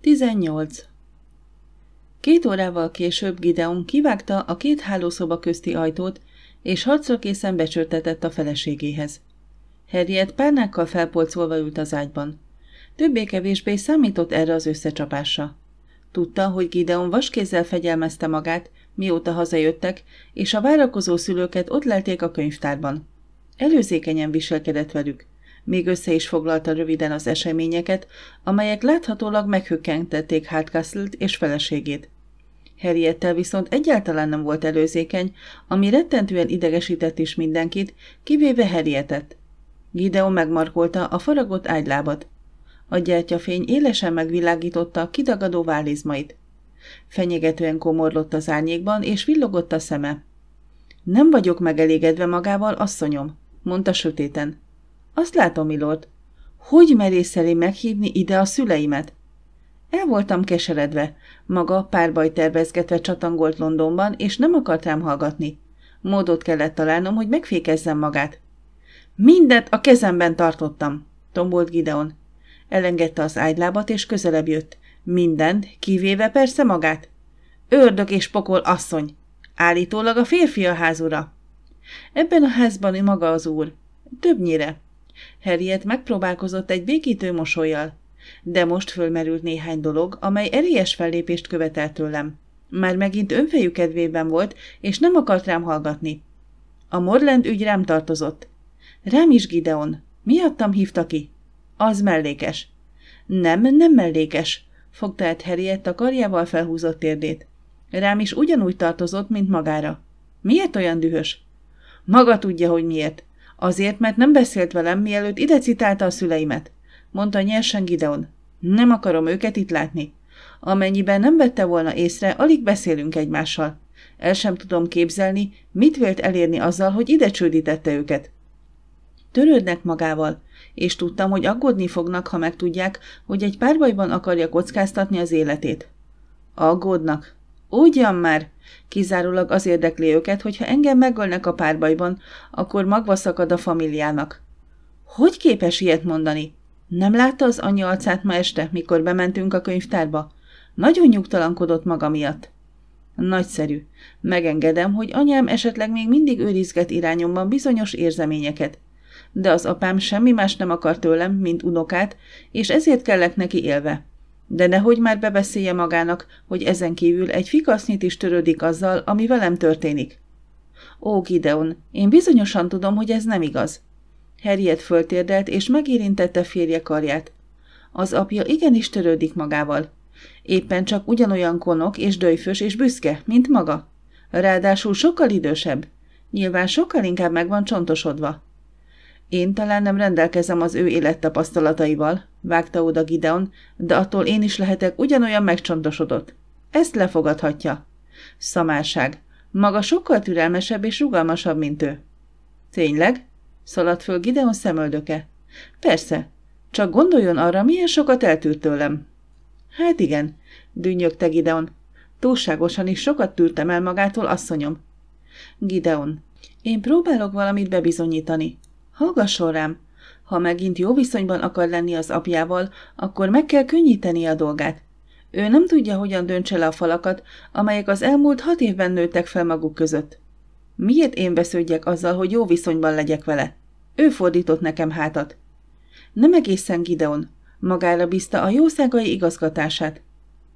18. Két órával később Gideon kivágta a két hálószoba közti ajtót, és harcra készen becsörtetett a feleségéhez. Harriet párnákkal felpolcolva ült az ágyban. Többé-kevésbé számított erre az összecsapásra. Tudta, hogy Gideon vaskézzel fegyelmezte magát, mióta hazajöttek, és a várakozó szülőket ott lelték a könyvtárban. Előzékenyen viselkedett velük még össze is foglalta röviden az eseményeket, amelyek láthatólag meghökkentették Hardcastle-t és feleségét. Harriettel viszont egyáltalán nem volt előzékeny, ami rettentően idegesített is mindenkit, kivéve Harrietet. Gideon megmarkolta a faragott ágylábat. A gyertyafény élesen megvilágította a kidagadó vállizmait. Fenyegetően komorlott az árnyékban, és villogott a szeme. Nem vagyok megelégedve magával, asszonyom, mondta sötéten. Azt látom, Milord. Hogy merészeli meghívni ide a szüleimet? El voltam keseredve. Maga párbaj tervezgetve csatangolt Londonban, és nem akartam hallgatni. Módot kellett találnom, hogy megfékezzem magát. Mindet a kezemben tartottam, tombolt Gideon. Elengedte az ágylábat, és közelebb jött. Mindent, kivéve persze magát. Ördög és pokol asszony. Állítólag a férfi a házura. Ebben a házban ő maga az úr. Többnyire. Harriet megpróbálkozott egy békítő mosolyjal, de most fölmerült néhány dolog, amely erélyes fellépést követelt tőlem. Már megint önfejű kedvében volt, és nem akart rám hallgatni. A Morland ügy rám tartozott. Rám is Gideon. Miattam hívta ki. Az mellékes. Nem, nem mellékes, fogta el Harriet a karjával felhúzott térdét. Rám is ugyanúgy tartozott, mint magára. Miért olyan dühös? Maga tudja, hogy miért. Azért, mert nem beszélt velem, mielőtt ide citálta a szüleimet, mondta nyersen Gideon. Nem akarom őket itt látni. Amennyiben nem vette volna észre, alig beszélünk egymással. El sem tudom képzelni, mit vélt elérni azzal, hogy ide csődítette őket. Törődnek magával, és tudtam, hogy aggódni fognak, ha megtudják, hogy egy párbajban akarja kockáztatni az életét. Aggódnak, Ugyan már! Kizárólag az érdekli őket, hogyha engem megölnek a párbajban, akkor magva szakad a familiának. Hogy képes ilyet mondani? Nem látta az anyja arcát ma este, mikor bementünk a könyvtárba? Nagyon nyugtalankodott maga miatt. Nagyszerű. Megengedem, hogy anyám esetleg még mindig őrizget irányomban bizonyos érzeményeket. De az apám semmi más nem akar tőlem, mint unokát, és ezért kellett neki élve. De nehogy már bebeszélje magának, hogy ezen kívül egy fikasznyit is törődik azzal, ami velem történik. Ó, Gideon, én bizonyosan tudom, hogy ez nem igaz. Harriet föltérdelt és megérintette férje karját. Az apja igenis törődik magával. Éppen csak ugyanolyan konok és döjfös és büszke, mint maga. Ráadásul sokkal idősebb. Nyilván sokkal inkább meg van csontosodva. Én talán nem rendelkezem az ő élettapasztalataival, vágta oda Gideon, de attól én is lehetek ugyanolyan megcsontosodott. Ezt lefogadhatja. Szamárság. Maga sokkal türelmesebb és rugalmasabb, mint ő. Tényleg? Szaladt föl Gideon szemöldöke. Persze. Csak gondoljon arra, milyen sokat eltűrt tőlem. Hát igen, dünnyögte Gideon. Túlságosan is sokat tűrtem el magától, asszonyom. Gideon. Én próbálok valamit bebizonyítani. Hallgasson rám! Ha megint jó viszonyban akar lenni az apjával, akkor meg kell könnyíteni a dolgát. Ő nem tudja, hogyan döntse le a falakat, amelyek az elmúlt hat évben nőttek fel maguk között. Miért én vesződjek azzal, hogy jó viszonyban legyek vele? Ő fordított nekem hátat. Nem egészen Gideon. Magára bízta a jószágai igazgatását.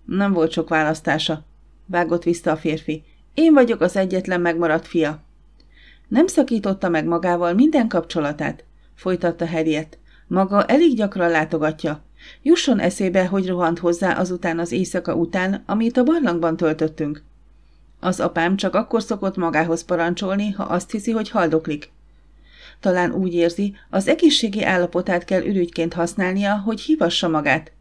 Nem volt sok választása. Vágott vissza a férfi. Én vagyok az egyetlen megmaradt fia. Nem szakította meg magával minden kapcsolatát, folytatta Harriet. Maga elég gyakran látogatja. Jusson eszébe, hogy rohant hozzá azután az éjszaka után, amit a barlangban töltöttünk. Az apám csak akkor szokott magához parancsolni, ha azt hiszi, hogy haldoklik. Talán úgy érzi, az egészségi állapotát kell ürügyként használnia, hogy hívassa magát.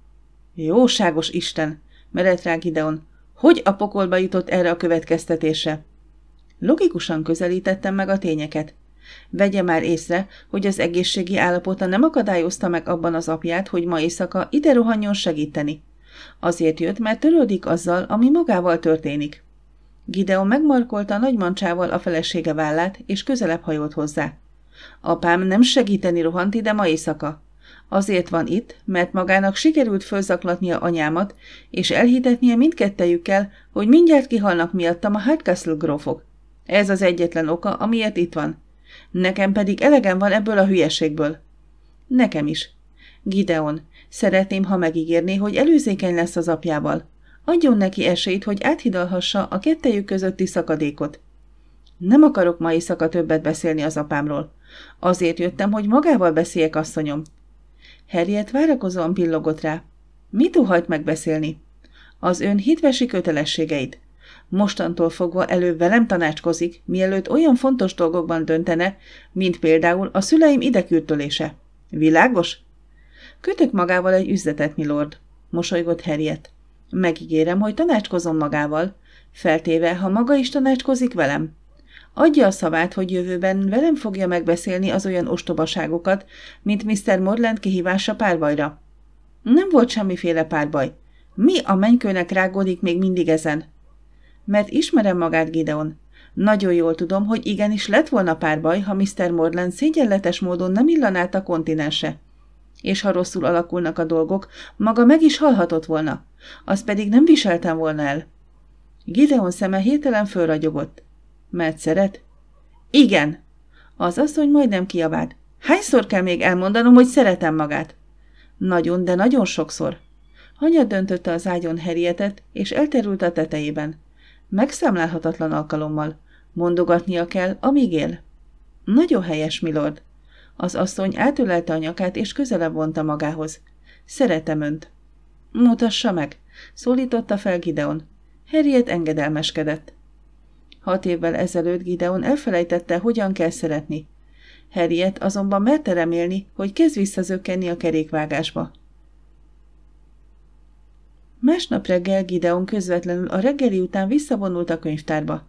Jóságos Isten! Meret rá Gideon. Hogy a pokolba jutott erre a következtetése? Logikusan közelítettem meg a tényeket. Vegye már észre, hogy az egészségi állapota nem akadályozta meg abban az apját, hogy ma éjszaka ide rohanjon segíteni. Azért jött, mert törődik azzal, ami magával történik. Gideon megmarkolta nagymancsával a felesége vállát, és közelebb hajolt hozzá. Apám nem segíteni rohant ide ma éjszaka. Azért van itt, mert magának sikerült fölzaklatnia anyámat, és elhitetnie mindkettejükkel, hogy mindjárt kihalnak miattam a Hardcastle grófok. Ez az egyetlen oka, amiért itt van. Nekem pedig elegem van ebből a hülyeségből. Nekem is. Gideon, szeretném, ha megígérné, hogy előzékeny lesz az apjával. Adjon neki esélyt, hogy áthidalhassa a kettejük közötti szakadékot. Nem akarok mai szaka többet beszélni az apámról. Azért jöttem, hogy magával beszéljek, asszonyom. Harriet várakozóan pillogott rá. Mit uhajt megbeszélni? Az ön hitvesi kötelességeit. Mostantól fogva előbb velem tanácskozik, mielőtt olyan fontos dolgokban döntene, mint például a szüleim idekürtölése. Világos? Kötök magával egy üzletet, milord, mosolygott Harriet. Megígérem, hogy tanácskozom magával, feltéve, ha maga is tanácskozik velem. Adja a szavát, hogy jövőben velem fogja megbeszélni az olyan ostobaságokat, mint Mr. Morland kihívása párbajra. Nem volt semmiféle párbaj. Mi a mennykőnek rágódik még mindig ezen? Mert ismerem magát, Gideon. Nagyon jól tudom, hogy igenis lett volna pár baj, ha Mr. Morland szégyenletes módon nem illanált a kontinense. És ha rosszul alakulnak a dolgok, maga meg is halhatott volna. Azt pedig nem viseltem volna el. Gideon szeme hételen fölragyogott. Mert szeret? Igen! Az asszony majdnem kiabált. Hányszor kell még elmondanom, hogy szeretem magát? Nagyon, de nagyon sokszor. Anya döntötte az ágyon herietet, és elterült a tetejében. Megszámlálhatatlan alkalommal. Mondogatnia kell, amíg él. Nagyon helyes, milord. Az asszony átölelte a nyakát, és közelebb vonta magához. Szeretem önt. Mutassa meg, szólította fel Gideon. Harriet engedelmeskedett. Hat évvel ezelőtt Gideon elfelejtette, hogyan kell szeretni. Harriet azonban merte remélni, hogy kezd visszazökkenni a kerékvágásba. Másnap reggel Gideon közvetlenül a reggeli után visszavonult a könyvtárba.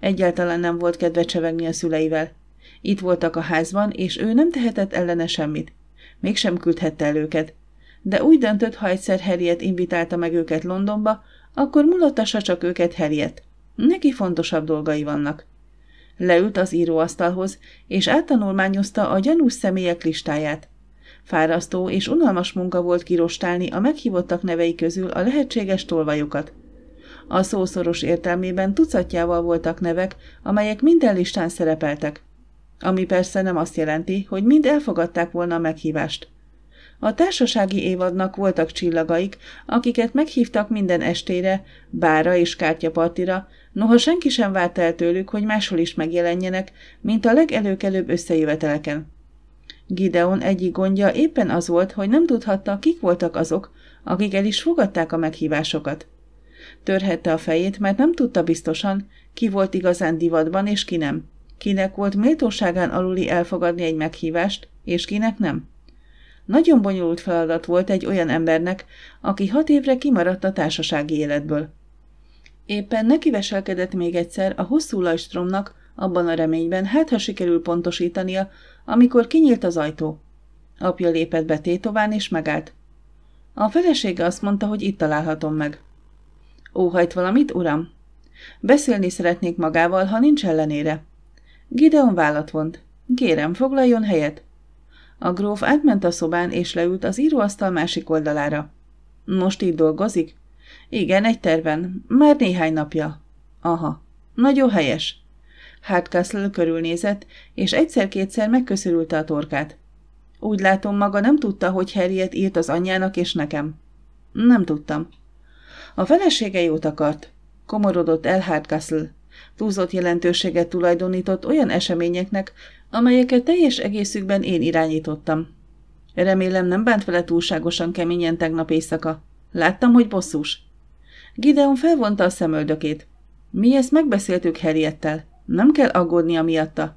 Egyáltalán nem volt kedve csevegni a szüleivel. Itt voltak a házban, és ő nem tehetett ellene semmit. Mégsem küldhette el őket. De úgy döntött, ha egyszer Harriet invitálta meg őket Londonba, akkor mulattassa csak őket Harriet. Neki fontosabb dolgai vannak. Leült az íróasztalhoz, és áttanulmányozta a gyanús személyek listáját. Fárasztó és unalmas munka volt kirostálni a meghívottak nevei közül a lehetséges tolvajokat. A szószoros értelmében tucatjával voltak nevek, amelyek minden listán szerepeltek. Ami persze nem azt jelenti, hogy mind elfogadták volna a meghívást. A társasági évadnak voltak csillagaik, akiket meghívtak minden estére, bára és kártyapartira, noha senki sem várt el tőlük, hogy máshol is megjelenjenek, mint a legelőkelőbb összejöveteleken. Gideon egyik gondja éppen az volt, hogy nem tudhatta, kik voltak azok, akik el is fogadták a meghívásokat. Törhette a fejét, mert nem tudta biztosan, ki volt igazán divatban és ki nem. Kinek volt méltóságán aluli elfogadni egy meghívást, és kinek nem. Nagyon bonyolult feladat volt egy olyan embernek, aki hat évre kimaradt a társasági életből. Éppen nekiveselkedett még egyszer a hosszú lajstromnak, abban a reményben, hát ha sikerül pontosítania, amikor kinyílt az ajtó. Apja lépett be tétován, és megállt. A felesége azt mondta, hogy itt találhatom meg. Óhajt valamit, uram? Beszélni szeretnék magával, ha nincs ellenére. Gideon vállat vont. Kérem, foglaljon helyet. A gróf átment a szobán, és leült az íróasztal másik oldalára. Most így dolgozik? Igen, egy terven. Már néhány napja. Aha. Nagyon helyes. Hardcastle körülnézett, és egyszer-kétszer megköszörülte a torkát. Úgy látom, maga nem tudta, hogy Harriet írt az anyjának és nekem. Nem tudtam. A felesége jót akart. Komorodott el Hardcastle. Túlzott jelentőséget tulajdonított olyan eseményeknek, amelyeket teljes egészükben én irányítottam. Remélem nem bánt vele túlságosan keményen tegnap éjszaka. Láttam, hogy bosszus. Gideon felvonta a szemöldökét. Mi ezt megbeszéltük Harriettel. Nem kell aggódnia miatta.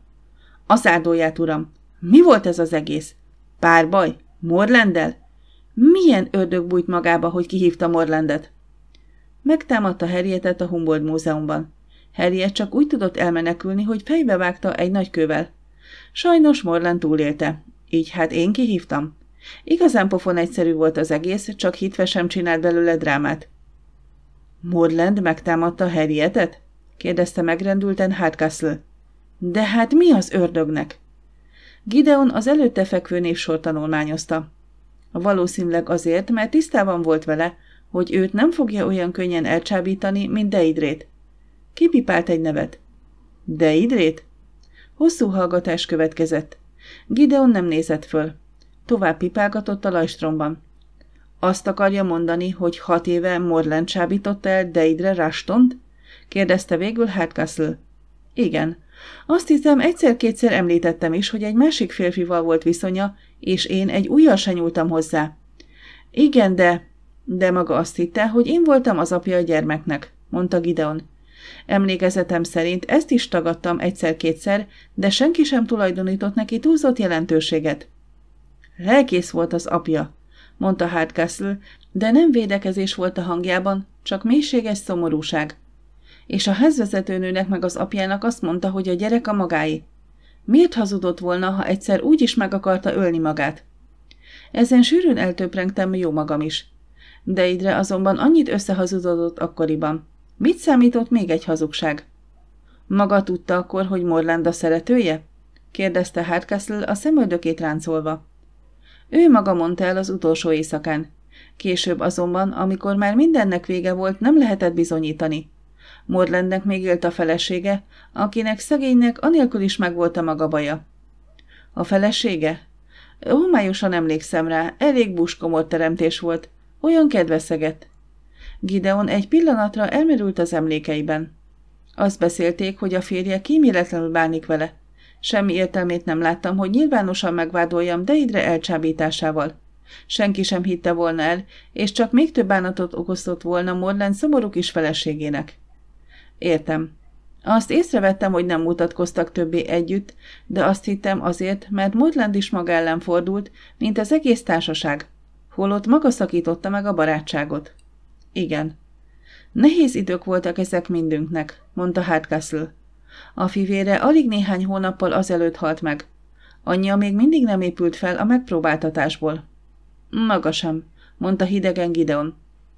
Aszádóját, uram! Mi volt ez az egész? Párbaj? Morlendel? Milyen ördög bújt magába, hogy kihívta Morlendet? Megtámadta Harrietet a Humboldt múzeumban. Harriet csak úgy tudott elmenekülni, hogy fejbe vágta egy nagy kővel. Sajnos Morland túlélte. Így hát én kihívtam. Igazán pofon egyszerű volt az egész, csak hitve sem csinált belőle drámát. Morland megtámadta Harrietet? kérdezte megrendülten Hardcastle. De hát mi az ördögnek? Gideon az előtte fekvő névsor tanulmányozta. Valószínűleg azért, mert tisztában volt vele, hogy őt nem fogja olyan könnyen elcsábítani, mint Deidrét. Kipipált egy nevet. Deidrét? Hosszú hallgatás következett. Gideon nem nézett föl. Tovább pipálgatott a lajstromban. Azt akarja mondani, hogy hat éve Morland csábította el Deidre Rastont? kérdezte végül Hardcastle. Igen. Azt hiszem, egyszer-kétszer említettem is, hogy egy másik férfival volt viszonya, és én egy újjal se nyúltam hozzá. Igen, de... De maga azt hitte, hogy én voltam az apja a gyermeknek, mondta Gideon. Emlékezetem szerint ezt is tagadtam egyszer-kétszer, de senki sem tulajdonított neki túlzott jelentőséget. Lelkész volt az apja, mondta Hardcastle, de nem védekezés volt a hangjában, csak mélységes szomorúság és a házvezetőnőnek meg az apjának azt mondta, hogy a gyerek a magáé. Miért hazudott volna, ha egyszer úgy is meg akarta ölni magát? Ezen sűrűn eltöprengtem jó magam is. De idre azonban annyit összehazudodott akkoriban. Mit számított még egy hazugság? Maga tudta akkor, hogy Morlanda a szeretője? kérdezte Hardcastle a szemöldökét ráncolva. Ő maga mondta el az utolsó éjszakán. Később azonban, amikor már mindennek vége volt, nem lehetett bizonyítani. Morlandnek még élt a felesége, akinek szegénynek anélkül is megvolt a maga baja. A felesége? Homályosan emlékszem rá, elég buskomor teremtés volt. Olyan kedveszeget. Gideon egy pillanatra elmerült az emlékeiben. Azt beszélték, hogy a férje kíméletlenül bánik vele. Semmi értelmét nem láttam, hogy nyilvánosan megvádoljam Deidre elcsábításával. Senki sem hitte volna el, és csak még több bánatot okozott volna Morland szomorú kis feleségének. Értem. Azt észrevettem, hogy nem mutatkoztak többé együtt, de azt hittem azért, mert Mutland is maga ellen fordult, mint az egész társaság, holott maga szakította meg a barátságot. Igen. Nehéz idők voltak ezek mindünknek, mondta Hardcastle. A fivére alig néhány hónappal azelőtt halt meg. Anyja még mindig nem épült fel a megpróbáltatásból. Maga sem, mondta hidegen Gideon.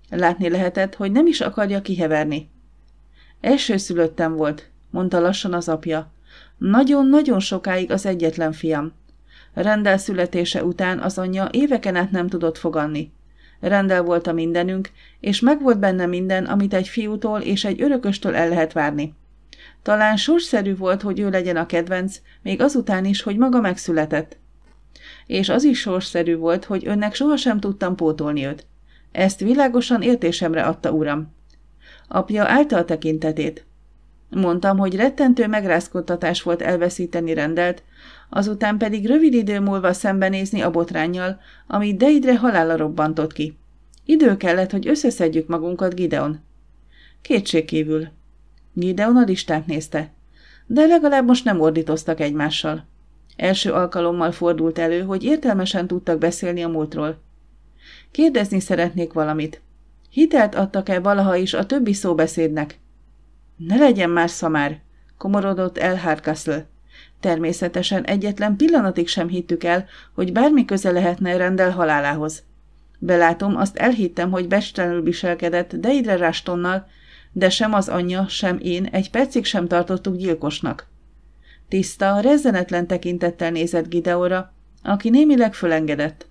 Látni lehetett, hogy nem is akarja kiheverni. Elsőszülöttem volt, mondta lassan az apja. Nagyon-nagyon sokáig az egyetlen fiam. Rendel születése után az anyja éveken át nem tudott foganni. Rendel volt a mindenünk, és megvolt benne minden, amit egy fiútól és egy örököstől el lehet várni. Talán sorsszerű volt, hogy ő legyen a kedvenc, még azután is, hogy maga megszületett. És az is sorsszerű volt, hogy önnek sohasem tudtam pótolni őt. Ezt világosan értésemre adta, uram apja által tekintetét. Mondtam, hogy rettentő megrázkodtatás volt elveszíteni rendelt, azután pedig rövid idő múlva szembenézni a botrányjal, ami deidre halála robbantott ki. Idő kellett, hogy összeszedjük magunkat, Gideon. Kétségkívül. Gideon a listát nézte. De legalább most nem ordítoztak egymással. Első alkalommal fordult elő, hogy értelmesen tudtak beszélni a múltról. Kérdezni szeretnék valamit, Hitelt adtak-e valaha is a többi szóbeszédnek? Ne legyen már szamár, komorodott el Hardcastle. Természetesen egyetlen pillanatig sem hittük el, hogy bármi köze lehetne rendel halálához. Belátom, azt elhittem, hogy bestelenül viselkedett Deidre Rastonnal, de sem az anyja, sem én egy percig sem tartottuk gyilkosnak. Tiszta, rezzenetlen tekintettel nézett Gideóra, aki némileg fölengedett.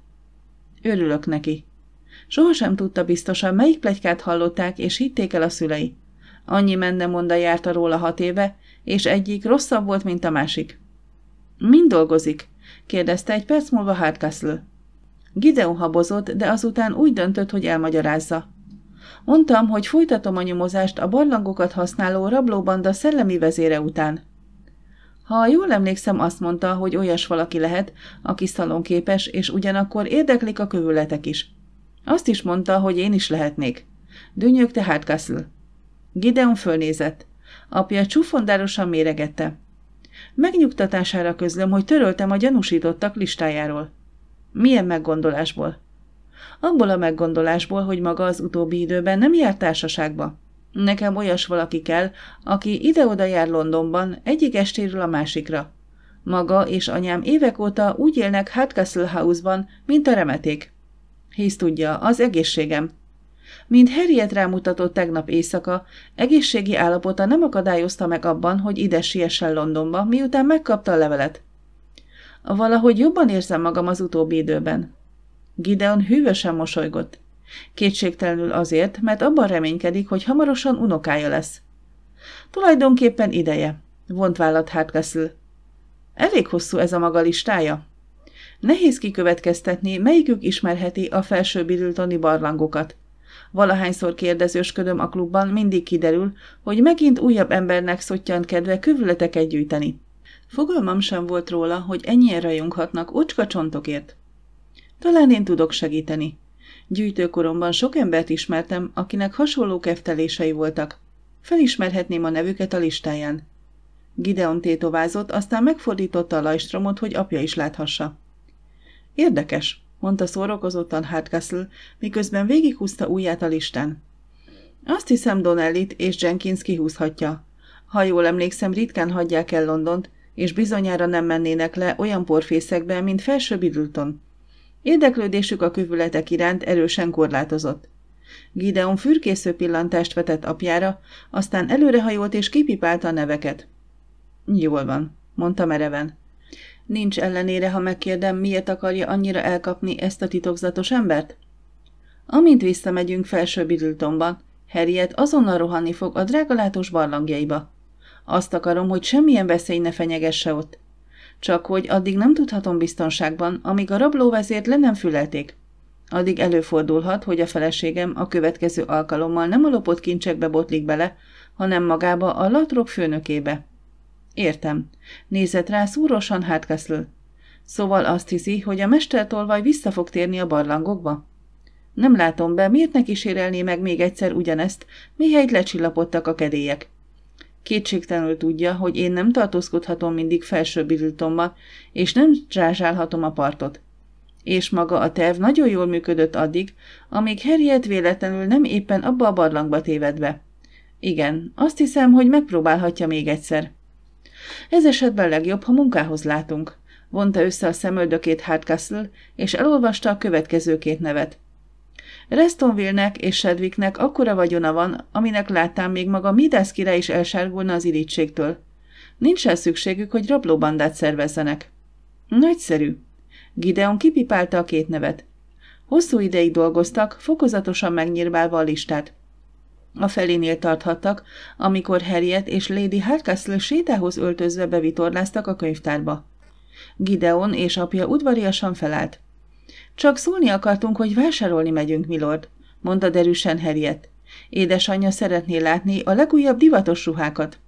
Örülök neki, Sohasem tudta biztosan, melyik plegykát hallották, és hitték el a szülei. Annyi menne monda járta róla hat éve, és egyik rosszabb volt, mint a másik. Mind dolgozik? kérdezte egy perc múlva Hardcastle. Gideon habozott, de azután úgy döntött, hogy elmagyarázza. Mondtam, hogy folytatom a nyomozást a barlangokat használó rablóbanda szellemi vezére után. Ha jól emlékszem, azt mondta, hogy olyas valaki lehet, aki szalonképes, és ugyanakkor érdeklik a kövületek is. Azt is mondta, hogy én is lehetnék. Dűnyög tehát Kassel. Gideon fölnézett. Apja csúfondárosan méregette. Megnyugtatására közlöm, hogy töröltem a gyanúsítottak listájáról. Milyen meggondolásból? Abból a meggondolásból, hogy maga az utóbbi időben nem járt társaságba. Nekem olyas valaki kell, aki ide-oda jár Londonban, egyik estéről a másikra. Maga és anyám évek óta úgy élnek Hardcastle House-ban, mint a remeték. Hisz tudja, az egészségem. Mint Harriet rámutatott tegnap éjszaka, egészségi állapota nem akadályozta meg abban, hogy ide siessen Londonba, miután megkapta a levelet. Valahogy jobban érzem magam az utóbbi időben. Gideon hűvösen mosolygott. Kétségtelenül azért, mert abban reménykedik, hogy hamarosan unokája lesz. Tulajdonképpen ideje. Vont vállat hátkeszül. Elég hosszú ez a maga listája. Nehéz kikövetkeztetni, melyikük ismerheti a felső bidültoni barlangokat. Valahányszor kérdezősködöm a klubban, mindig kiderül, hogy megint újabb embernek szottyan kedve kövületeket gyűjteni. Fogalmam sem volt róla, hogy ennyien rajonghatnak ocska csontokért. Talán én tudok segíteni. Gyűjtőkoromban sok embert ismertem, akinek hasonló keftelései voltak. Felismerhetném a nevüket a listáján. Gideon tétovázott, aztán megfordította a lajstromot, hogy apja is láthassa. Érdekes, mondta szórakozottan Hardcastle, miközben végighúzta ujját a listán. Azt hiszem Donellit és Jenkins kihúzhatja. Ha jól emlékszem, ritkán hagyják el Londont, és bizonyára nem mennének le olyan porfészekbe, mint felső Bidulton. Érdeklődésük a kövületek iránt erősen korlátozott. Gideon fürkésző pillantást vetett apjára, aztán előrehajolt és kipipálta a neveket. Jól van, mondta mereven. Nincs ellenére, ha megkérdem, miért akarja annyira elkapni ezt a titokzatos embert? Amint visszamegyünk felső Bidletonban, Harriet azonnal rohanni fog a drágalátos barlangjaiba. Azt akarom, hogy semmilyen veszély ne fenyegesse ott. Csak hogy addig nem tudhatom biztonságban, amíg a rablóvezért le nem fülelték. Addig előfordulhat, hogy a feleségem a következő alkalommal nem a lopott kincsekbe botlik bele, hanem magába a latrok főnökébe. Értem. Nézett rá szúrosan Hardcastle. Szóval azt hiszi, hogy a mestertolvaj vissza fog térni a barlangokba? Nem látom be, miért ne kísérelné meg még egyszer ugyanezt, mihelyt lecsillapodtak a kedélyek. Kétségtelenül tudja, hogy én nem tartózkodhatom mindig felső irültomba, és nem zsázsálhatom a partot. És maga a terv nagyon jól működött addig, amíg Harriet véletlenül nem éppen abba a barlangba tévedve. Igen, azt hiszem, hogy megpróbálhatja még egyszer. Ez esetben legjobb, ha munkához látunk. Vonta össze a szemöldökét Hardcastle, és elolvasta a következő két nevet. Restonville-nek és Sedviknek akkora vagyona van, aminek láttam még maga Midas király is elsárgulna az irítségtől. Nincs el szükségük, hogy rablóbandát szervezzenek. Nagyszerű. Gideon kipipálta a két nevet. Hosszú ideig dolgoztak, fokozatosan megnyírválva a listát. A felénél tarthattak, amikor Harriet és Lady Hardcastle sétához öltözve bevitorláztak a könyvtárba. Gideon és apja udvariasan felállt. Csak szólni akartunk, hogy vásárolni megyünk, milord, mondta derűsen Harriet. Édesanyja szeretné látni a legújabb divatos ruhákat.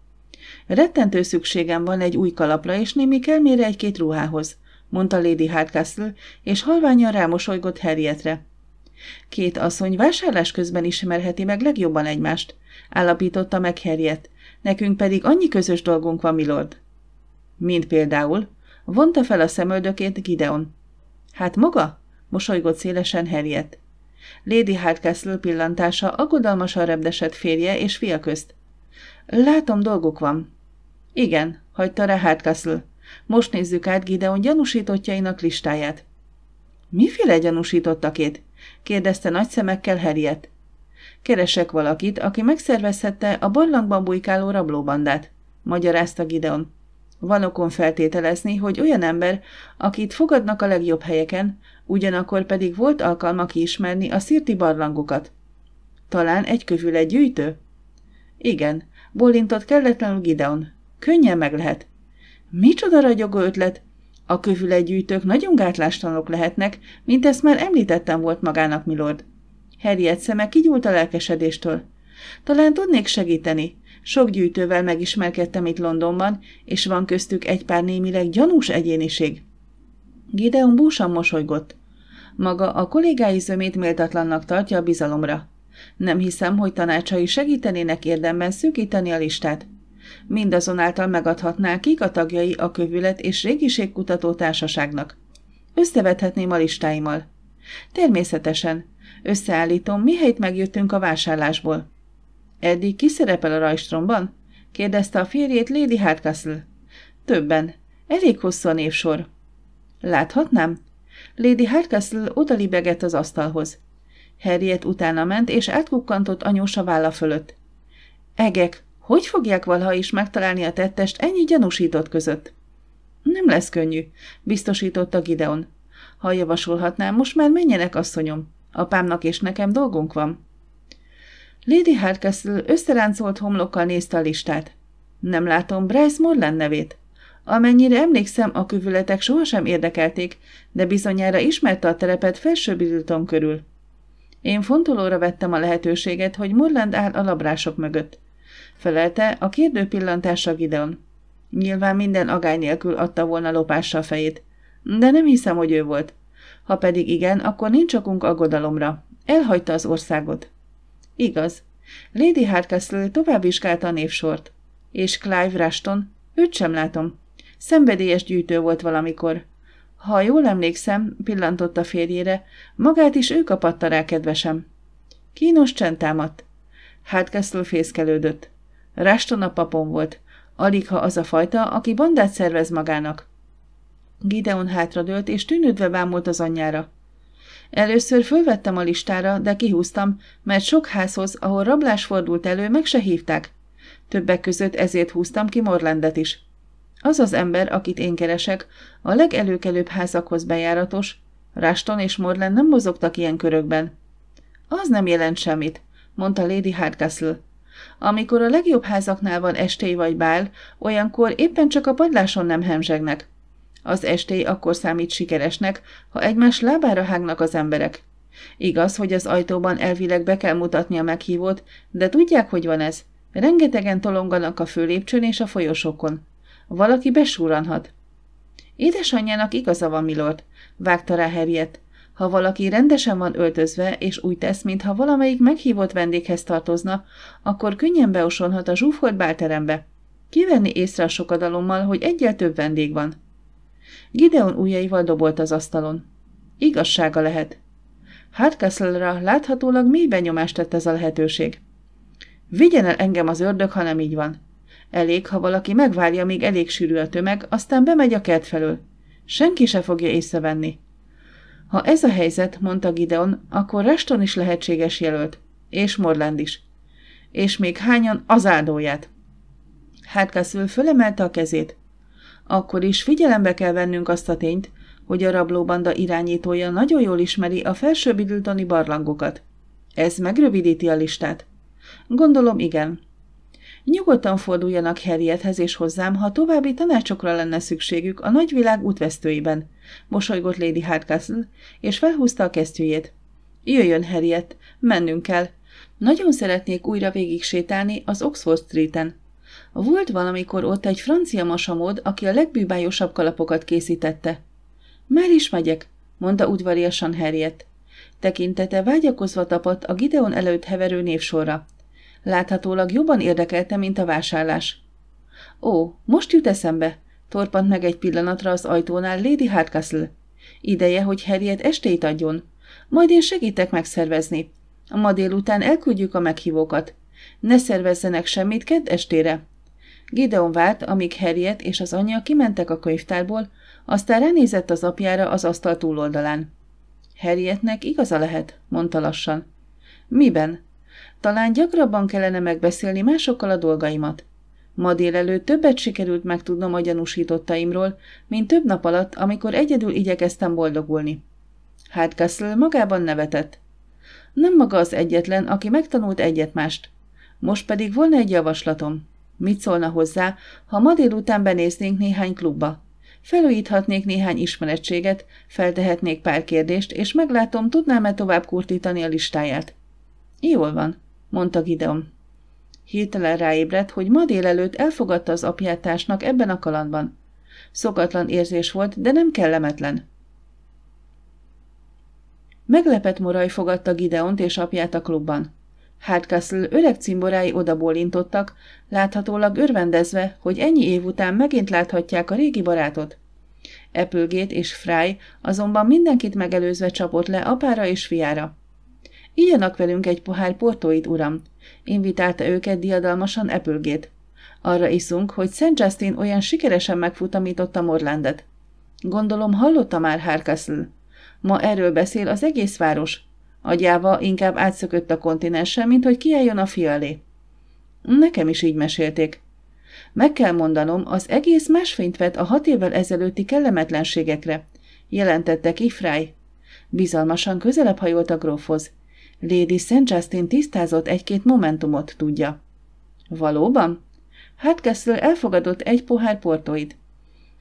Rettentő szükségem van egy új kalapra és némi kelmére egy-két ruhához, mondta Lady Hardcastle, és halványan rámosolygott Harrietre. Két asszony vásárlás közben ismerheti meg legjobban egymást, állapította meg Harriet. Nekünk pedig annyi közös dolgunk van, milord. Mint például, vonta fel a szemöldökét Gideon. Hát maga? mosolygott szélesen Harriet. Lady Hardcastle pillantása aggodalmasan rebdesett férje és fia közt. Látom, dolguk van. Igen, hagyta rá Hardcastle. Most nézzük át Gideon gyanúsítottjainak listáját. Miféle gyanúsítottakét? kérdezte nagy szemekkel Harriet. Keresek valakit, aki megszervezhette a barlangban bujkáló rablóbandát, magyarázta Gideon. Van okon feltételezni, hogy olyan ember, akit fogadnak a legjobb helyeken, ugyanakkor pedig volt alkalma kiismerni a szirti barlangokat. Talán egy kövül egy gyűjtő? Igen, bolintott kelletlenül Gideon. Könnyen meg lehet. Micsoda ragyogó ötlet! A kövülegyűjtők nagyon gátlástalanok lehetnek, mint ezt már említettem volt magának, Milord. Harriet szeme kigyúlt a lelkesedéstől. Talán tudnék segíteni. Sok gyűjtővel megismerkedtem itt Londonban, és van köztük egy pár némileg gyanús egyéniség. Gideon búsan mosolygott. Maga a kollégái zömét méltatlannak tartja a bizalomra. Nem hiszem, hogy tanácsai segítenének érdemben szűkíteni a listát. Mindazonáltal kik a tagjai a kövület és régiségkutató társaságnak. Összevethetném a listáimmal. Természetesen. Összeállítom, mihelyt megjöttünk a vásárlásból. Eddig ki szerepel a rajstromban? kérdezte a férjét Lady Hardcastle. Többen. Elég hosszú a névsor. Láthatnám? Lady Hardcastle odalibegett az asztalhoz. Harriet utána ment, és átkukkantott anyós a válla fölött. Egek, hogy fogják valaha is megtalálni a tettest ennyi gyanúsított között? Nem lesz könnyű, biztosította Gideon. Ha javasolhatnám, most már menjenek, asszonyom. Apámnak és nekem dolgunk van. Lady Hardcastle összeráncolt homlokkal nézte a listát. Nem látom Bryce Morland nevét. Amennyire emlékszem, a kövületek sohasem érdekelték, de bizonyára ismerte a terepet felső körül. Én fontolóra vettem a lehetőséget, hogy Morland áll a labrások mögött. Felelte a kérdő pillantása Gideon. Nyilván minden agány nélkül adta volna lopással fejét. De nem hiszem, hogy ő volt. Ha pedig igen, akkor nincs okunk aggodalomra. Elhagyta az országot. Igaz. Lady Hardcastle tovább vizsgálta a névsort. És Clive Rashton? Őt sem látom. Szenvedélyes gyűjtő volt valamikor. Ha jól emlékszem, pillantott a férjére, magát is ő kapatta rá, kedvesem. Kínos csend támadt. Hardcastle fészkelődött. Raston a papon volt. Alig ha az a fajta, aki bandát szervez magának. Gideon hátradőlt, és tűnődve bámult az anyjára. Először fölvettem a listára, de kihúztam, mert sok házhoz, ahol rablás fordult elő, meg se hívták. Többek között ezért húztam ki Morlandet is. Az az ember, akit én keresek, a legelőkelőbb házakhoz bejáratos. Ráston és Morland nem mozogtak ilyen körökben. Az nem jelent semmit, mondta Lady Hardcastle. Amikor a legjobb házaknál van estély vagy bál, olyankor éppen csak a padláson nem hemzsegnek. Az estély akkor számít sikeresnek, ha egymás lábára hágnak az emberek. Igaz, hogy az ajtóban elvileg be kell mutatni a meghívót, de tudják, hogy van ez. Rengetegen tolonganak a főlépcsőn és a folyosókon. Valaki besúranhat. Édesanyjának igaza van, Milord, vágta rá Harriet. Ha valaki rendesen van öltözve, és úgy tesz, mintha valamelyik meghívott vendéghez tartozna, akkor könnyen beosonhat a zsúfolt bálterembe. Kivenni észre a sokadalommal, hogy egyel több vendég van. Gideon ujjaival dobolt az asztalon. Igazsága lehet. Hardcastle-ra láthatólag mély benyomást tett ez a lehetőség. Vigyen el engem az ördög, ha nem így van. Elég, ha valaki megvárja, még elég sűrű a tömeg, aztán bemegy a kert felől. Senki se fogja észrevenni. Ha ez a helyzet, mondta Gideon, akkor Reston is lehetséges jelölt, és Morland is. És még hányan az áldóját. Hátkászül fölemelte a kezét. Akkor is figyelembe kell vennünk azt a tényt, hogy a rablóbanda irányítója nagyon jól ismeri a felső barlangokat. Ez megrövidíti a listát. Gondolom igen. Nyugodtan forduljanak Harriethez és hozzám, ha további tanácsokra lenne szükségük a nagyvilág útvesztőiben, mosolygott Lady Hardcastle, és felhúzta a kesztyűjét. Jöjjön, Harriet, mennünk kell. Nagyon szeretnék újra végig sétálni az Oxford Street-en. Volt valamikor ott egy francia masamód, aki a legbűbájosabb kalapokat készítette. Már is megyek, mondta udvariasan Harriet. Tekintete vágyakozva tapadt a Gideon előtt heverő névsorra. Láthatólag jobban érdekelte, mint a vásárlás. Ó, most jut eszembe, torpant meg egy pillanatra az ajtónál Lady Hardcastle. Ideje, hogy Harriet estét adjon. Majd én segítek megszervezni. Ma délután elküldjük a meghívókat. Ne szervezzenek semmit kedd estére. Gideon várt, amíg Harriet és az anyja kimentek a könyvtárból, aztán ránézett az apjára az asztal túloldalán. Harrietnek igaza lehet, mondta lassan. Miben? Talán gyakrabban kellene megbeszélni másokkal a dolgaimat. Ma délelőtt többet sikerült megtudnom a gyanúsítottaimról, mint több nap alatt, amikor egyedül igyekeztem boldogulni. Hardcastle hát magában nevetett. Nem maga az egyetlen, aki megtanult egyetmást. Most pedig volna egy javaslatom. Mit szólna hozzá, ha ma délután benéznénk néhány klubba? Felújíthatnék néhány ismerettséget, feltehetnék pár kérdést, és meglátom, tudnám-e tovább kurtítani a listáját. Jól van mondta Gideon. Hirtelen ráébredt, hogy ma délelőtt elfogadta az apjátásnak ebben a kalandban. Szokatlan érzés volt, de nem kellemetlen. Meglepett moraj fogadta Gideont és apját a klubban. Hardcastle öreg cimborái odabólintottak, láthatólag örvendezve, hogy ennyi év után megint láthatják a régi barátot. Epülgét és Fry azonban mindenkit megelőzve csapott le apára és fiára. Igyanak velünk egy pohár portóit, uram, invitálta őket diadalmasan Epülgét. Arra iszunk, hogy Szent Justin olyan sikeresen megfutamította Morlandet. Gondolom hallotta már Harcastle. Ma erről beszél az egész város. Agyába inkább átszökött a kontinensen, mint hogy kiálljon a fia elé. Nekem is így mesélték. Meg kell mondanom, az egész más fényt vett a hat évvel ezelőtti kellemetlenségekre, jelentette ki Fry. Bizalmasan közelebb hajolt a grófhoz. Lady St. Justin tisztázott egy-két momentumot, tudja. Valóban? Hardcastle hát elfogadott egy pohár portoid.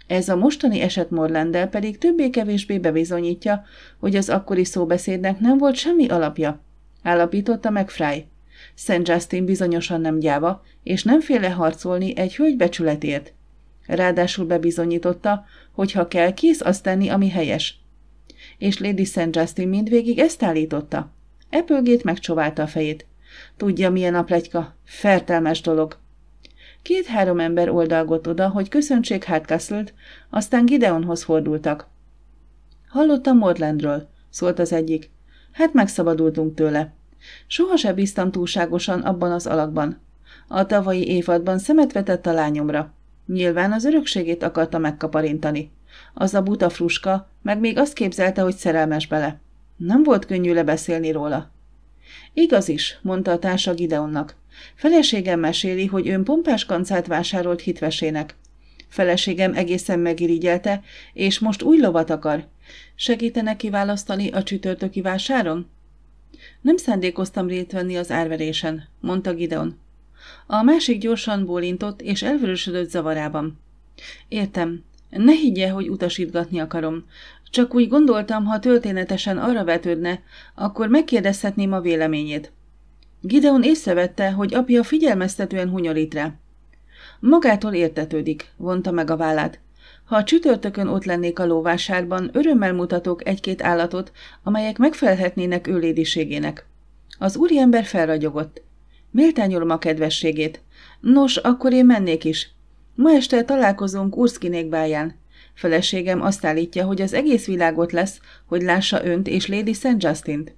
Ez a mostani eset Morlandel pedig többé-kevésbé bebizonyítja, hogy az akkori szóbeszédnek nem volt semmi alapja. Állapította meg Fry. St. Justin bizonyosan nem gyáva, és nem féle harcolni egy hölgy becsületért. Ráadásul bebizonyította, hogy ha kell, kész azt tenni, ami helyes. És Lady St. Justin mindvégig ezt állította. Epölgét megcsóválta a fejét. Tudja, milyen a Fertelmes dolog. Két-három ember oldalgott oda, hogy köszöntsék Hardcastle-t, aztán Gideonhoz fordultak. Hallottam Mordlandről, szólt az egyik. Hát megszabadultunk tőle. Soha se bíztam túlságosan abban az alakban. A tavalyi évadban szemet vetett a lányomra. Nyilván az örökségét akarta megkaparintani. Az a buta fruska, meg még azt képzelte, hogy szerelmes bele. Nem volt könnyű lebeszélni róla. Igaz is, mondta a társa Gideonnak. Feleségem meséli, hogy ön pompás kancát vásárolt hitvesének. Feleségem egészen megirigyelte, és most új lovat akar. Segítene kiválasztani a csütörtöki vásáron? Nem szándékoztam részt venni az árverésen, mondta Gideon. A másik gyorsan bólintott és elvörösödött zavarában. Értem. Ne higgye, hogy utasítgatni akarom. Csak úgy gondoltam, ha történetesen arra vetődne, akkor megkérdezhetném a véleményét. Gideon észrevette, hogy apja figyelmeztetően hunyorít rá. Magától értetődik, vonta meg a vállát. Ha a csütörtökön ott lennék a lóvásárban, örömmel mutatok egy-két állatot, amelyek megfelelhetnének ő lédiségének. Az úriember felragyogott. Méltányolom a kedvességét. Nos, akkor én mennék is. Ma este találkozunk Urszkinék báján. Feleségem azt állítja, hogy az egész világot lesz, hogy lássa önt és Lady St. Justin-t.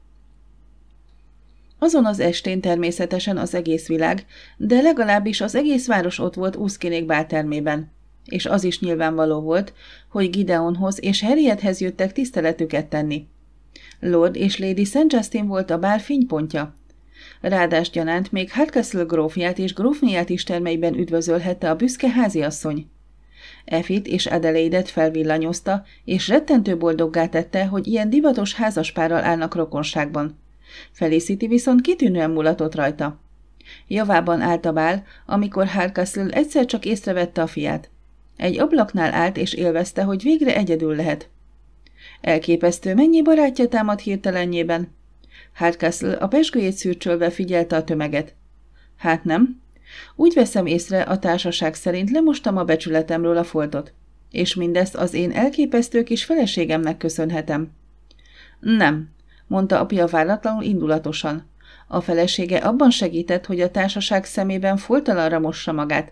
Azon az estén természetesen az egész világ, de legalábbis az egész város ott volt Úszkinék báltermében. És az is nyilvánvaló volt, hogy Gideonhoz és Harriethez jöttek tiszteletüket tenni. Lord és Lady St. Justin volt a bár fénypontja. Rádás gyanánt még Hardcastle grófját és grófniát is termeiben üdvözölhette a büszke háziasszony. Efit és Adelaidet felvillanyozta, és rettentő boldoggá tette, hogy ilyen divatos házaspárral állnak rokonságban. Felicity viszont kitűnően mulatott rajta. Javában állt a bál, amikor Harkasszl egyszer csak észrevette a fiát. Egy ablaknál állt és élvezte, hogy végre egyedül lehet. Elképesztő, mennyi barátja támad hirtelenjében. Hardcastle a pesgőjét szűrcsölve figyelte a tömeget. Hát nem, úgy veszem észre, a társaság szerint lemostam a becsületemről a foltot. És mindezt az én elképesztő kis feleségemnek köszönhetem. Nem, mondta apja váratlanul indulatosan. A felesége abban segített, hogy a társaság szemében foltalanra mossa magát,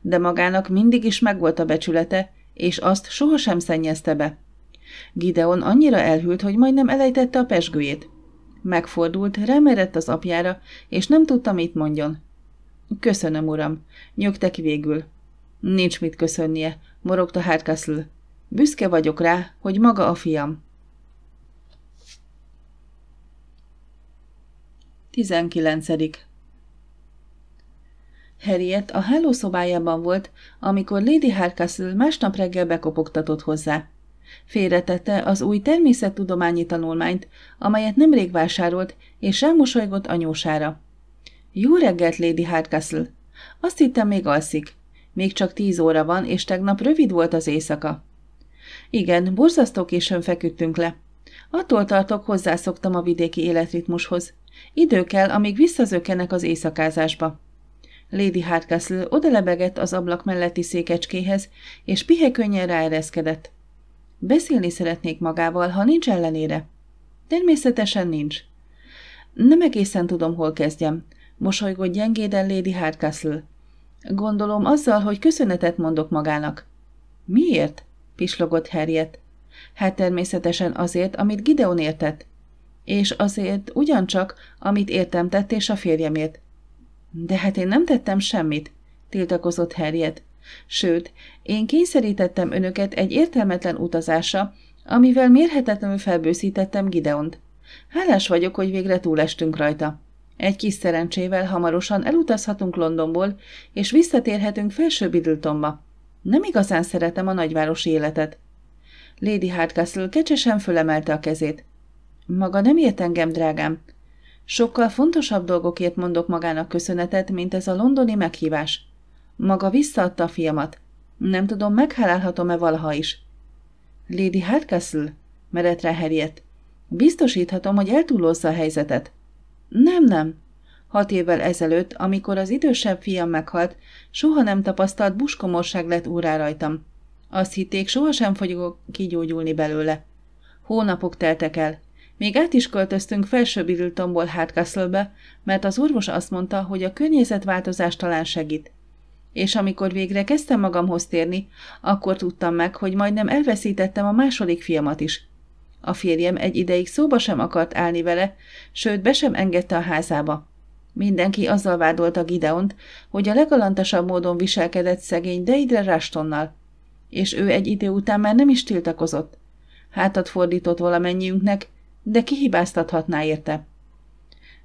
de magának mindig is megvolt a becsülete, és azt sohasem szennyezte be. Gideon annyira elhűlt, hogy majdnem elejtette a pesgőjét. Megfordult, remerett az apjára, és nem tudta, mit mondjon. Köszönöm, uram. Nyögtek végül. Nincs mit köszönnie, morogta Hardcastle. Büszke vagyok rá, hogy maga a fiam. 19. Harriet a hálószobájában volt, amikor Lady Hardcastle másnap reggel bekopogtatott hozzá. Félretette az új természettudományi tanulmányt, amelyet nemrég vásárolt, és elmosolygott anyósára. Jó reggelt, Lady Hardcastle! Azt hittem, még alszik. Még csak tíz óra van, és tegnap rövid volt az éjszaka. Igen, borzasztó későn feküdtünk le. Attól tartok, hozzászoktam a vidéki életritmushoz. Idő kell, amíg visszazökenek az éjszakázásba. Lady Hardcastle odalebegett az ablak melletti székecskéhez, és pihekönnyen ráereszkedett. Beszélni szeretnék magával, ha nincs ellenére. Természetesen nincs. Nem egészen tudom, hol kezdjem mosolygott gyengéden Lady Hardcastle. Gondolom azzal, hogy köszönetet mondok magának. Miért? pislogott Harriet. Hát természetesen azért, amit Gideon értett. És azért ugyancsak, amit értem tett és a férjemért. De hát én nem tettem semmit, tiltakozott Harriet. Sőt, én kényszerítettem önöket egy értelmetlen utazásra, amivel mérhetetlenül felbőszítettem Gideont. Hálás vagyok, hogy végre túlestünk rajta. Egy kis szerencsével hamarosan elutazhatunk Londonból, és visszatérhetünk felső Bidletonba. Nem igazán szeretem a nagyvárosi életet. Lady Hardcastle kecsesen fölemelte a kezét. Maga nem ért engem, drágám. Sokkal fontosabb dolgokért mondok magának köszönetet, mint ez a londoni meghívás. Maga visszaadta a fiamat. Nem tudom, meghálálhatom-e valaha is. Lady Hardcastle? Meretre herjedt. Biztosíthatom, hogy eltúlozza a helyzetet. Nem, nem. Hat évvel ezelőtt, amikor az idősebb fiam meghalt, soha nem tapasztalt buskomorság lett úrá rajtam. Azt hitték, sohasem fogok kigyógyulni belőle. Hónapok teltek el. Még át is költöztünk felső Illingtonból Hardcastle-be, mert az orvos azt mondta, hogy a környezetváltozás talán segít és amikor végre kezdtem magamhoz térni, akkor tudtam meg, hogy majdnem elveszítettem a második fiamat is. A férjem egy ideig szóba sem akart állni vele, sőt be sem engedte a házába. Mindenki azzal vádolta Gideont, hogy a legalantasabb módon viselkedett szegény Deidre Rastonnal, és ő egy idő után már nem is tiltakozott. Hátat fordított valamennyiünknek, de kihibáztathatná érte.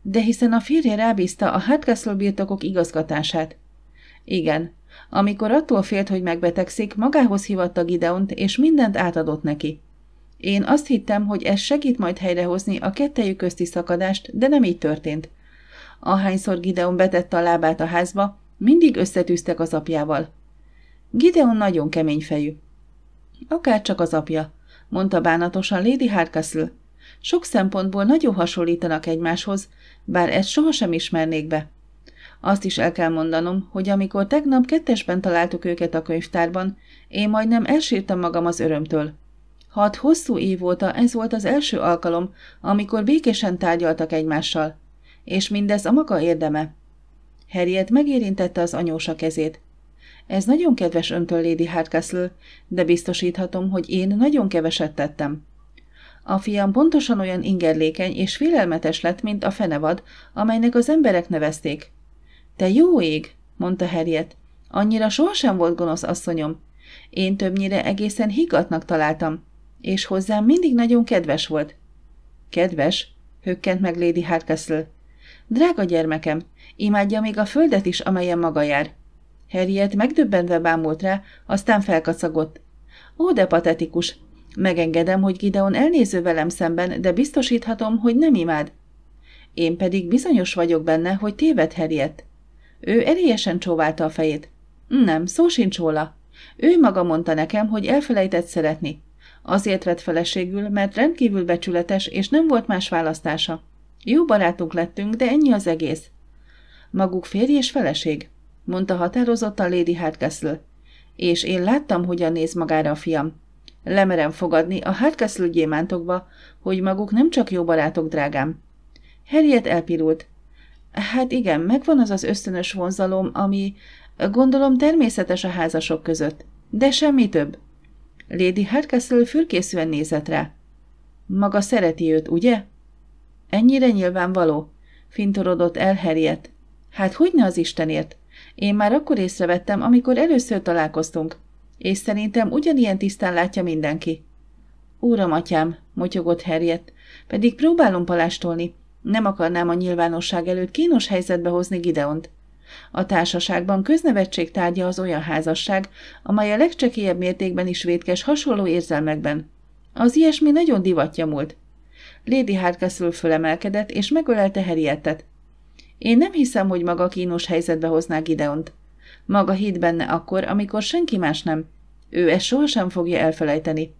De hiszen a férje rábízta a Hardcastle birtokok igazgatását. Igen, amikor attól félt, hogy megbetegszik, magához hívatta Gideont, és mindent átadott neki. Én azt hittem, hogy ez segít majd helyrehozni a kettejük közti szakadást, de nem így történt. Ahányszor Gideon betette a lábát a házba, mindig összetűztek az apjával. Gideon nagyon kemény fejű. Akár csak az apja, mondta bánatosan Lady Hardcastle. Sok szempontból nagyon hasonlítanak egymáshoz, bár ezt sohasem ismernék be. Azt is el kell mondanom, hogy amikor tegnap kettesben találtuk őket a könyvtárban, én majdnem elsírtam magam az örömtől. Hat hosszú év óta ez volt az első alkalom, amikor békésen tárgyaltak egymással. És mindez a maga érdeme. Harriet megérintette az anyósa kezét. Ez nagyon kedves öntől, Lady Hardcastle, de biztosíthatom, hogy én nagyon keveset tettem. A fiam pontosan olyan ingerlékeny és félelmetes lett, mint a fenevad, amelynek az emberek nevezték. Te jó ég, mondta Harriet. Annyira sohasem volt gonosz asszonyom. Én többnyire egészen higgatnak találtam és hozzám mindig nagyon kedves volt. Kedves? hökkent meg Lady Hardcastle. Drága gyermekem, imádja még a földet is, amelyen maga jár. Harriet megdöbbenve bámult rá, aztán felkacagott. Ó, de patetikus! Megengedem, hogy Gideon elnéző velem szemben, de biztosíthatom, hogy nem imád. Én pedig bizonyos vagyok benne, hogy téved Harriet. Ő erélyesen csóválta a fejét. Nem, szó sincs róla. Ő maga mondta nekem, hogy elfelejtett szeretni. Azért vett feleségül, mert rendkívül becsületes, és nem volt más választása. Jó barátunk lettünk, de ennyi az egész. Maguk férj és feleség, mondta határozottan Lady Hardcastle. És én láttam, hogyan néz magára a fiam. Lemerem fogadni a Hardcastle gyémántokba, hogy maguk nem csak jó barátok, drágám. Harriet elpirult. Hát igen, megvan az az ösztönös vonzalom, ami, gondolom, természetes a házasok között. De semmi több. Lady Hardcastle fürkészűen nézett rá. Maga szereti őt, ugye? Ennyire nyilvánvaló. Fintorodott el Harriet. Hát hogy ne az Istenért? Én már akkor észrevettem, amikor először találkoztunk, és szerintem ugyanilyen tisztán látja mindenki. Úram, atyám, motyogott Harriet, pedig próbálom palástolni. Nem akarnám a nyilvánosság előtt kínos helyzetbe hozni Gideont. A társaságban köznevetség tárgya az olyan házasság, amely a legcsekélyebb mértékben is vétkes hasonló érzelmekben. Az ilyesmi nagyon divatja múlt. Lady Hardcastle fölemelkedett, és megölelte Harrietet. Én nem hiszem, hogy maga kínos helyzetbe hozná Gideont. Maga hitt benne akkor, amikor senki más nem. Ő ezt sohasem fogja elfelejteni.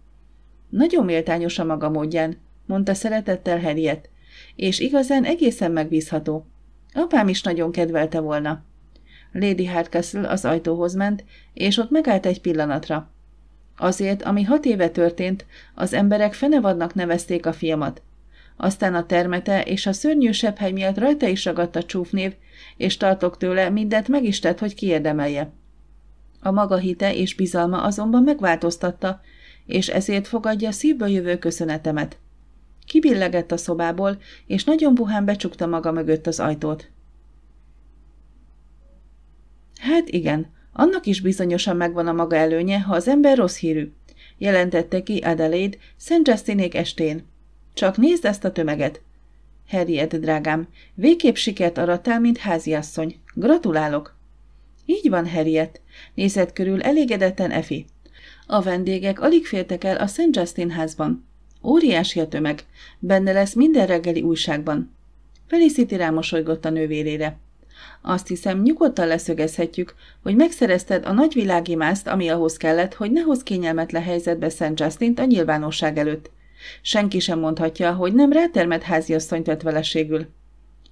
Nagyon méltányos a maga módján, mondta szeretettel Harriet, és igazán egészen megbízható. Apám is nagyon kedvelte volna. Lady Hardcastle az ajtóhoz ment, és ott megállt egy pillanatra. Azért, ami hat éve történt, az emberek fenevadnak nevezték a fiamat. Aztán a termete és a szörnyű sebhely miatt rajta is ragadt a csúfnév, és tartok tőle, mindent meg is tett, hogy kiérdemelje. A maga hite és bizalma azonban megváltoztatta, és ezért fogadja szívből jövő köszönetemet. Kibillegett a szobából, és nagyon buhán becsukta maga mögött az ajtót. Hát igen, annak is bizonyosan megvan a maga előnye, ha az ember rossz hírű, jelentette ki Adelaide Szent Justinék estén. Csak nézd ezt a tömeget! Harriet, drágám, végképp sikert arattál, mint háziasszony. Gratulálok! Így van, Harriet. Nézett körül elégedetten Efi. A vendégek alig féltek el a St. Justin házban. Óriási a tömeg. Benne lesz minden reggeli újságban. Felicity rámosolygott a nővérére. Azt hiszem, nyugodtan leszögezhetjük, hogy megszerezted a nagyvilági mászt, ami ahhoz kellett, hogy ne hoz kényelmetlen helyzetbe Szent Justint a nyilvánosság előtt. Senki sem mondhatja, hogy nem rátermet háziasszonyt vett veleségül.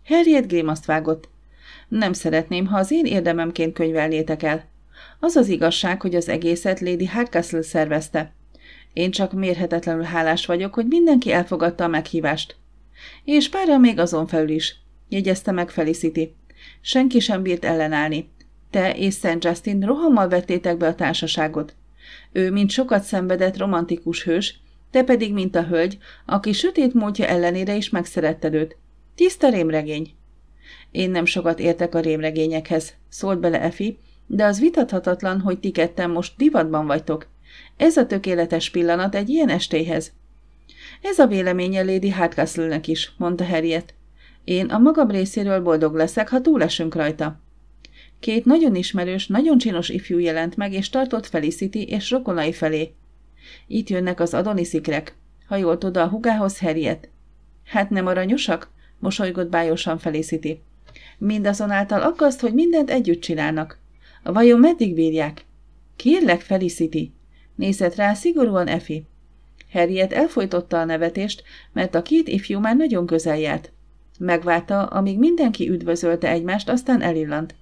Harriet grémaszt vágott. Nem szeretném, ha az én érdememként könyvelnétek el. Az az igazság, hogy az egészet Lady Hardcastle szervezte. Én csak mérhetetlenül hálás vagyok, hogy mindenki elfogadta a meghívást. És párra még azon felül is, jegyezte meg Felicity. Senki sem bírt ellenállni. Te és Szent Justin rohammal vettétek be a társaságot. Ő, mint sokat szenvedett romantikus hős, te pedig, mint a hölgy, aki sötét módja ellenére is megszeretted őt. Tiszta rémregény. Én nem sokat értek a rémregényekhez, szólt bele Efi, de az vitathatatlan, hogy ti ketten most divatban vagytok. Ez a tökéletes pillanat egy ilyen estéhez. Ez a véleménye Lady hardcastle is, mondta Harriet. Én a magam részéről boldog leszek, ha túlesünk rajta. Két nagyon ismerős, nagyon csinos ifjú jelent meg, és tartott Felicity és rokonai felé. Itt jönnek az adoniszikrek. Hajolt oda a hugához Harriet. Hát nem aranyosak? Mosolygott bájosan Felicity. Mindazonáltal akaszt, hogy mindent együtt csinálnak. Vajon meddig bírják? Kérlek, Felicity, Nézett rá szigorúan Efi. Harriet elfolytotta a nevetést, mert a két ifjú már nagyon közel járt. Megvárta, amíg mindenki üdvözölte egymást, aztán elillant.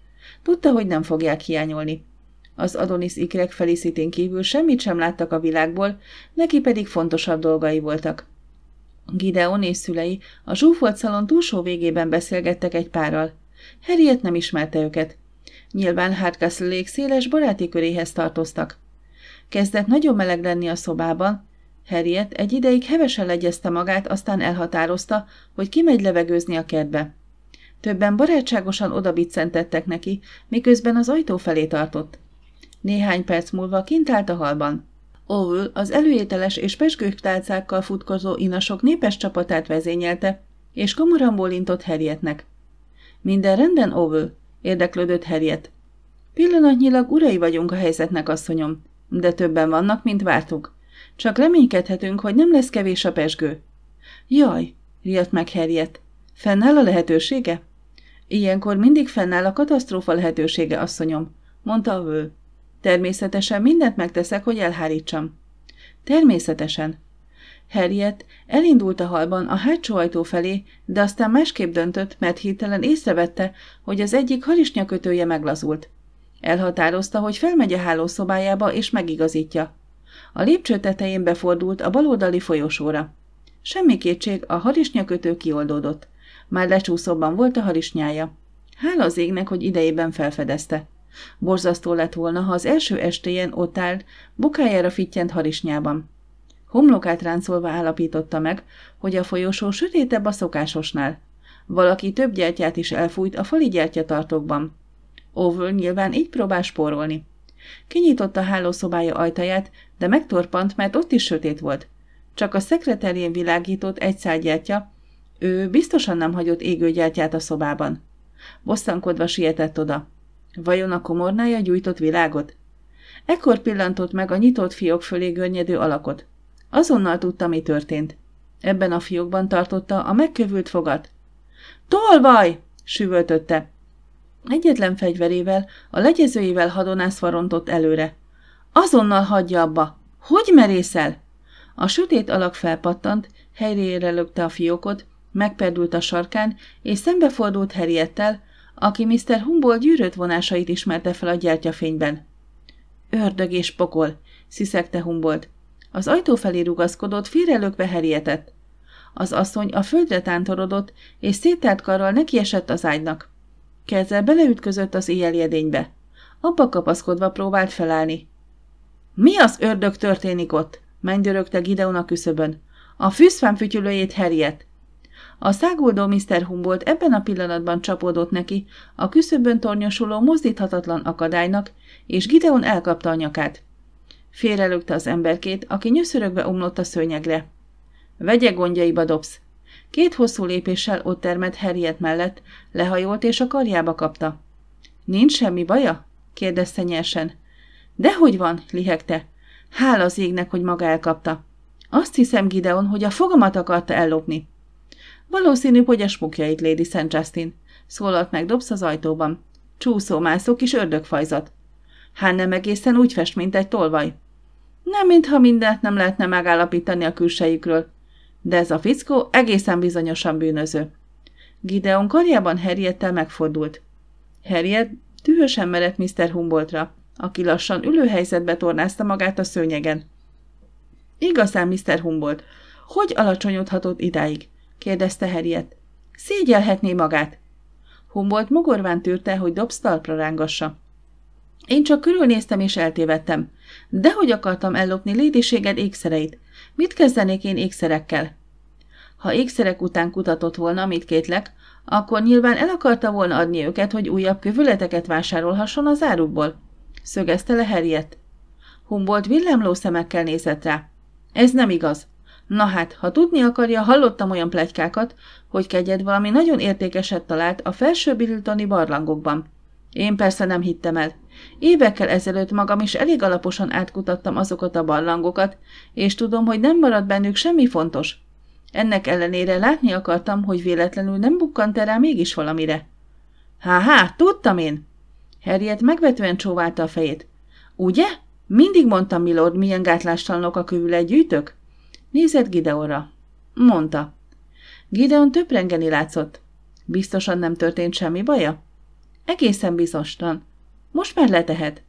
Tudta, hogy nem fogják hiányolni. Az Adonis ikrek Felicitén kívül semmit sem láttak a világból, neki pedig fontosabb dolgai voltak. Gideon és szülei a zsúfolt szalon túlsó végében beszélgettek egy párral. Harriet nem ismerte őket. Nyilván Hardcastle széles baráti köréhez tartoztak. Kezdett nagyon meleg lenni a szobában. Harriet egy ideig hevesen legyezte magát, aztán elhatározta, hogy kimegy levegőzni a kertbe. Többen barátságosan odabiccentettek neki, miközben az ajtó felé tartott. Néhány perc múlva kint állt a halban. Owl az előételes és pesgők tálcákkal futkozó inasok népes csapatát vezényelte, és komoran bólintott Harrietnek. Minden rendben, Owl? érdeklődött Harriet. Pillanatnyilag urai vagyunk a helyzetnek, asszonyom. De többen vannak, mint vártuk. Csak reménykedhetünk, hogy nem lesz kevés a pesgő. Jaj, riadt meg Harriet. Fennáll a lehetősége? Ilyenkor mindig fennáll a katasztrófa lehetősége, asszonyom, mondta ő. Természetesen mindent megteszek, hogy elhárítsam. Természetesen. Harriet elindult a halban a hátsó ajtó felé, de aztán másképp döntött, mert hirtelen észrevette, hogy az egyik harisnyakötője meglazult. Elhatározta, hogy felmegy a hálószobájába és megigazítja. A lépcső tetején befordult a baloldali folyosóra. Semmi kétség, a harisnyakötő kioldódott. Már lecsúszóban volt a harisnyája. Hála az égnek, hogy idejében felfedezte. Borzasztó lett volna, ha az első estéjén ott állt, bukájára fittyent harisnyában. Homlokát ráncolva állapította meg, hogy a folyosó sötétebb a szokásosnál. Valaki több gyertyát is elfújt a fali gyertyatartókban. Oval nyilván így próbál spórolni. Kinyitotta a hálószobája ajtaját, de megtorpant, mert ott is sötét volt. Csak a szekreterjén világított egy szálgyártya, ő biztosan nem hagyott égőgyártyát a szobában. Bosszankodva sietett oda. Vajon a komornája gyújtott világot? Ekkor pillantott meg a nyitott fiók fölé görnyedő alakot. Azonnal tudta, mi történt. Ebben a fiókban tartotta a megkövült fogat. – Tolvaj! – süvöltötte. Egyetlen fegyverével, a legyezőivel hadonászva rontott előre. Azonnal hagyja abba! Hogy merészel? A sötét alak felpattant, helyére lökte a fiókot, megperdült a sarkán, és szembefordult Harriettel, aki Mr. Humboldt gyűrött vonásait ismerte fel a gyertyafényben. Ördög és pokol, sziszegte Humboldt. Az ajtó felé rugaszkodott, félrelökve Harrietet. Az asszony a földre tántorodott, és széttárt karral nekiesett az ágynak. Kezzel beleütközött az éjjeljedénybe. Apa kapaszkodva próbált felállni. Mi az ördög történik ott? Mennydörögte Gideon a küszöbön. A fűszfám fütyülőjét herjet. A száguldó Mr. Humboldt ebben a pillanatban csapódott neki, a küszöbön tornyosuló mozdíthatatlan akadálynak, és Gideon elkapta a nyakát. Félrelőgte az emberkét, aki nyöszörögve omlott a szőnyegre. – Vegye gondjaiba, Dobsz, Két hosszú lépéssel ott termett Harriet mellett, lehajolt és a karjába kapta. – Nincs semmi baja? – kérdezte nyersen. – Dehogy van – lihegte. – Hála az égnek, hogy maga elkapta. – Azt hiszem, Gideon, hogy a fogamat akarta ellopni. – Valószínű, hogy a smukjait, Lady St. Justin – szólalt meg Dobbs az ajtóban. – mászó, kis ördögfajzat. – Hát nem egészen úgy fest, mint egy tolvaj. – Nem, mintha mindent nem lehetne megállapítani a külsejükről – de ez a fickó egészen bizonyosan bűnöző. Gideon karjában Harriettel megfordult. Harriet dühösen merett Mr. Humboldtra, aki lassan ülőhelyzetbe tornázta magát a szőnyegen. Igazán, Mr. Humboldt, hogy alacsonyodhatott idáig? kérdezte Harriet. Szégyelhetné magát. Humboldt mogorván tűrte, hogy Dobbs talpra rángassa. Én csak körülnéztem és eltévedtem. Dehogy akartam ellopni lédiséged ékszereit. Mit kezdenék én ékszerekkel? Ha ékszerek után kutatott volna, amit kétlek, akkor nyilván el akarta volna adni őket, hogy újabb kövületeket vásárolhasson az árukból. Szögezte le Harriet. Humboldt villámló szemekkel nézett rá. Ez nem igaz. Na hát, ha tudni akarja, hallottam olyan plegykákat, hogy kegyed valami nagyon értékeset talált a felső Biltoni barlangokban. Én persze nem hittem el. Évekkel ezelőtt magam is elég alaposan átkutattam azokat a barlangokat, és tudom, hogy nem maradt bennük semmi fontos. Ennek ellenére látni akartam, hogy véletlenül nem bukkant erre mégis valamire. Há-há, tudtam én! Harriet megvetően csóválta a fejét. Ugye? Mindig mondtam, milord, milyen gátlástalanok a kövület gyűjtök? Nézett Gideonra. Mondta. Gideon töprengeni látszott. Biztosan nem történt semmi baja? Egészen biztosan. Most már letehet.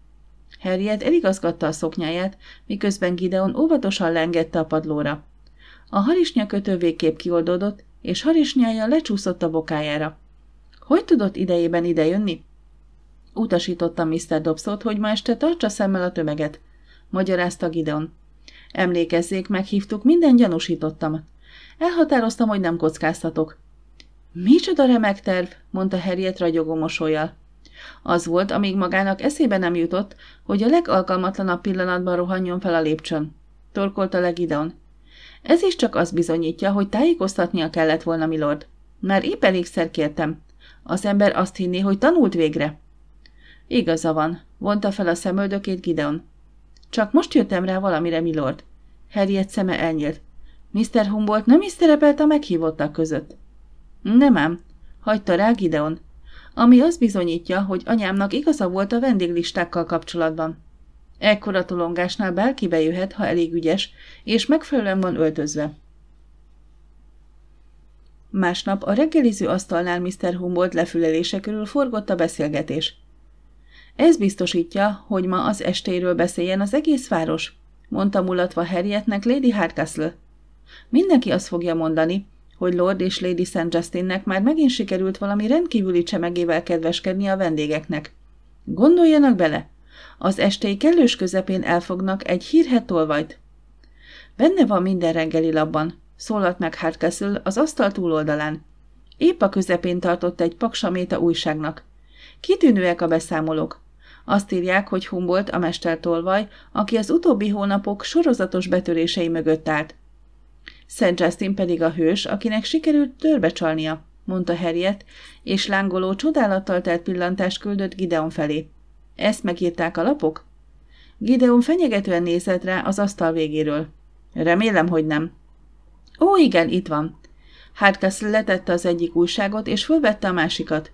Harriet eligazgatta a szoknyáját, miközben Gideon óvatosan lengette a padlóra. A harisnya végképp kioldódott, és harisnyája lecsúszott a bokájára. Hogy tudott idejében idejönni? Utasította Mr. Dobszot, hogy ma este tartsa szemmel a tömeget, magyarázta Gideon. Emlékezzék, meghívtuk minden gyanúsítottam. Elhatároztam, hogy nem kockáztatok. Micsoda remek terv, mondta Harriet ragyogó mosolyjal. Az volt, amíg magának eszébe nem jutott, hogy a legalkalmatlanabb pillanatban rohanjon fel a lépcsőn. Torkolta le Gideon. Ez is csak azt bizonyítja, hogy tájékoztatnia kellett volna, milord. Már épp elégszer kértem. Az ember azt hinné, hogy tanult végre. Igaza van, vonta fel a szemöldökét Gideon. Csak most jöttem rá valamire, milord. Harriet szeme elnyílt. Mr. Humboldt nem is szerepelt a meghívottak között. Nem ám, hagyta rá Gideon. Ami azt bizonyítja, hogy anyámnak igaza volt a vendéglistákkal kapcsolatban. Ekkora tolongásnál bárki bejöhet, ha elég ügyes, és megfelelően van öltözve. Másnap a reggeliző asztalnál Mr. Humboldt lefülelése körül forgott a beszélgetés. Ez biztosítja, hogy ma az estéről beszéljen az egész város, mondta mulatva Harrietnek Lady Hardcastle. Mindenki azt fogja mondani, hogy Lord és Lady St. Justinnek már megint sikerült valami rendkívüli csemegével kedveskedni a vendégeknek. Gondoljanak bele! Az estei kellős közepén elfognak egy hírhet tolvajt. Benne van minden reggeli labban, szólalt meg Hardcastle az asztal túloldalán. Épp a közepén tartott egy paksaméta újságnak. Kitűnőek a beszámolók. Azt írják, hogy Humboldt a tolvaj, aki az utóbbi hónapok sorozatos betörései mögött állt. Szent Justin pedig a hős, akinek sikerült törbecsalnia, mondta Harriet, és lángoló csodálattal telt pillantást küldött Gideon felé. Ezt megírták a lapok? Gideon fenyegetően nézett rá az asztal végéről. Remélem, hogy nem. Ó, igen, itt van. Hardcastle letette az egyik újságot, és fölvette a másikat.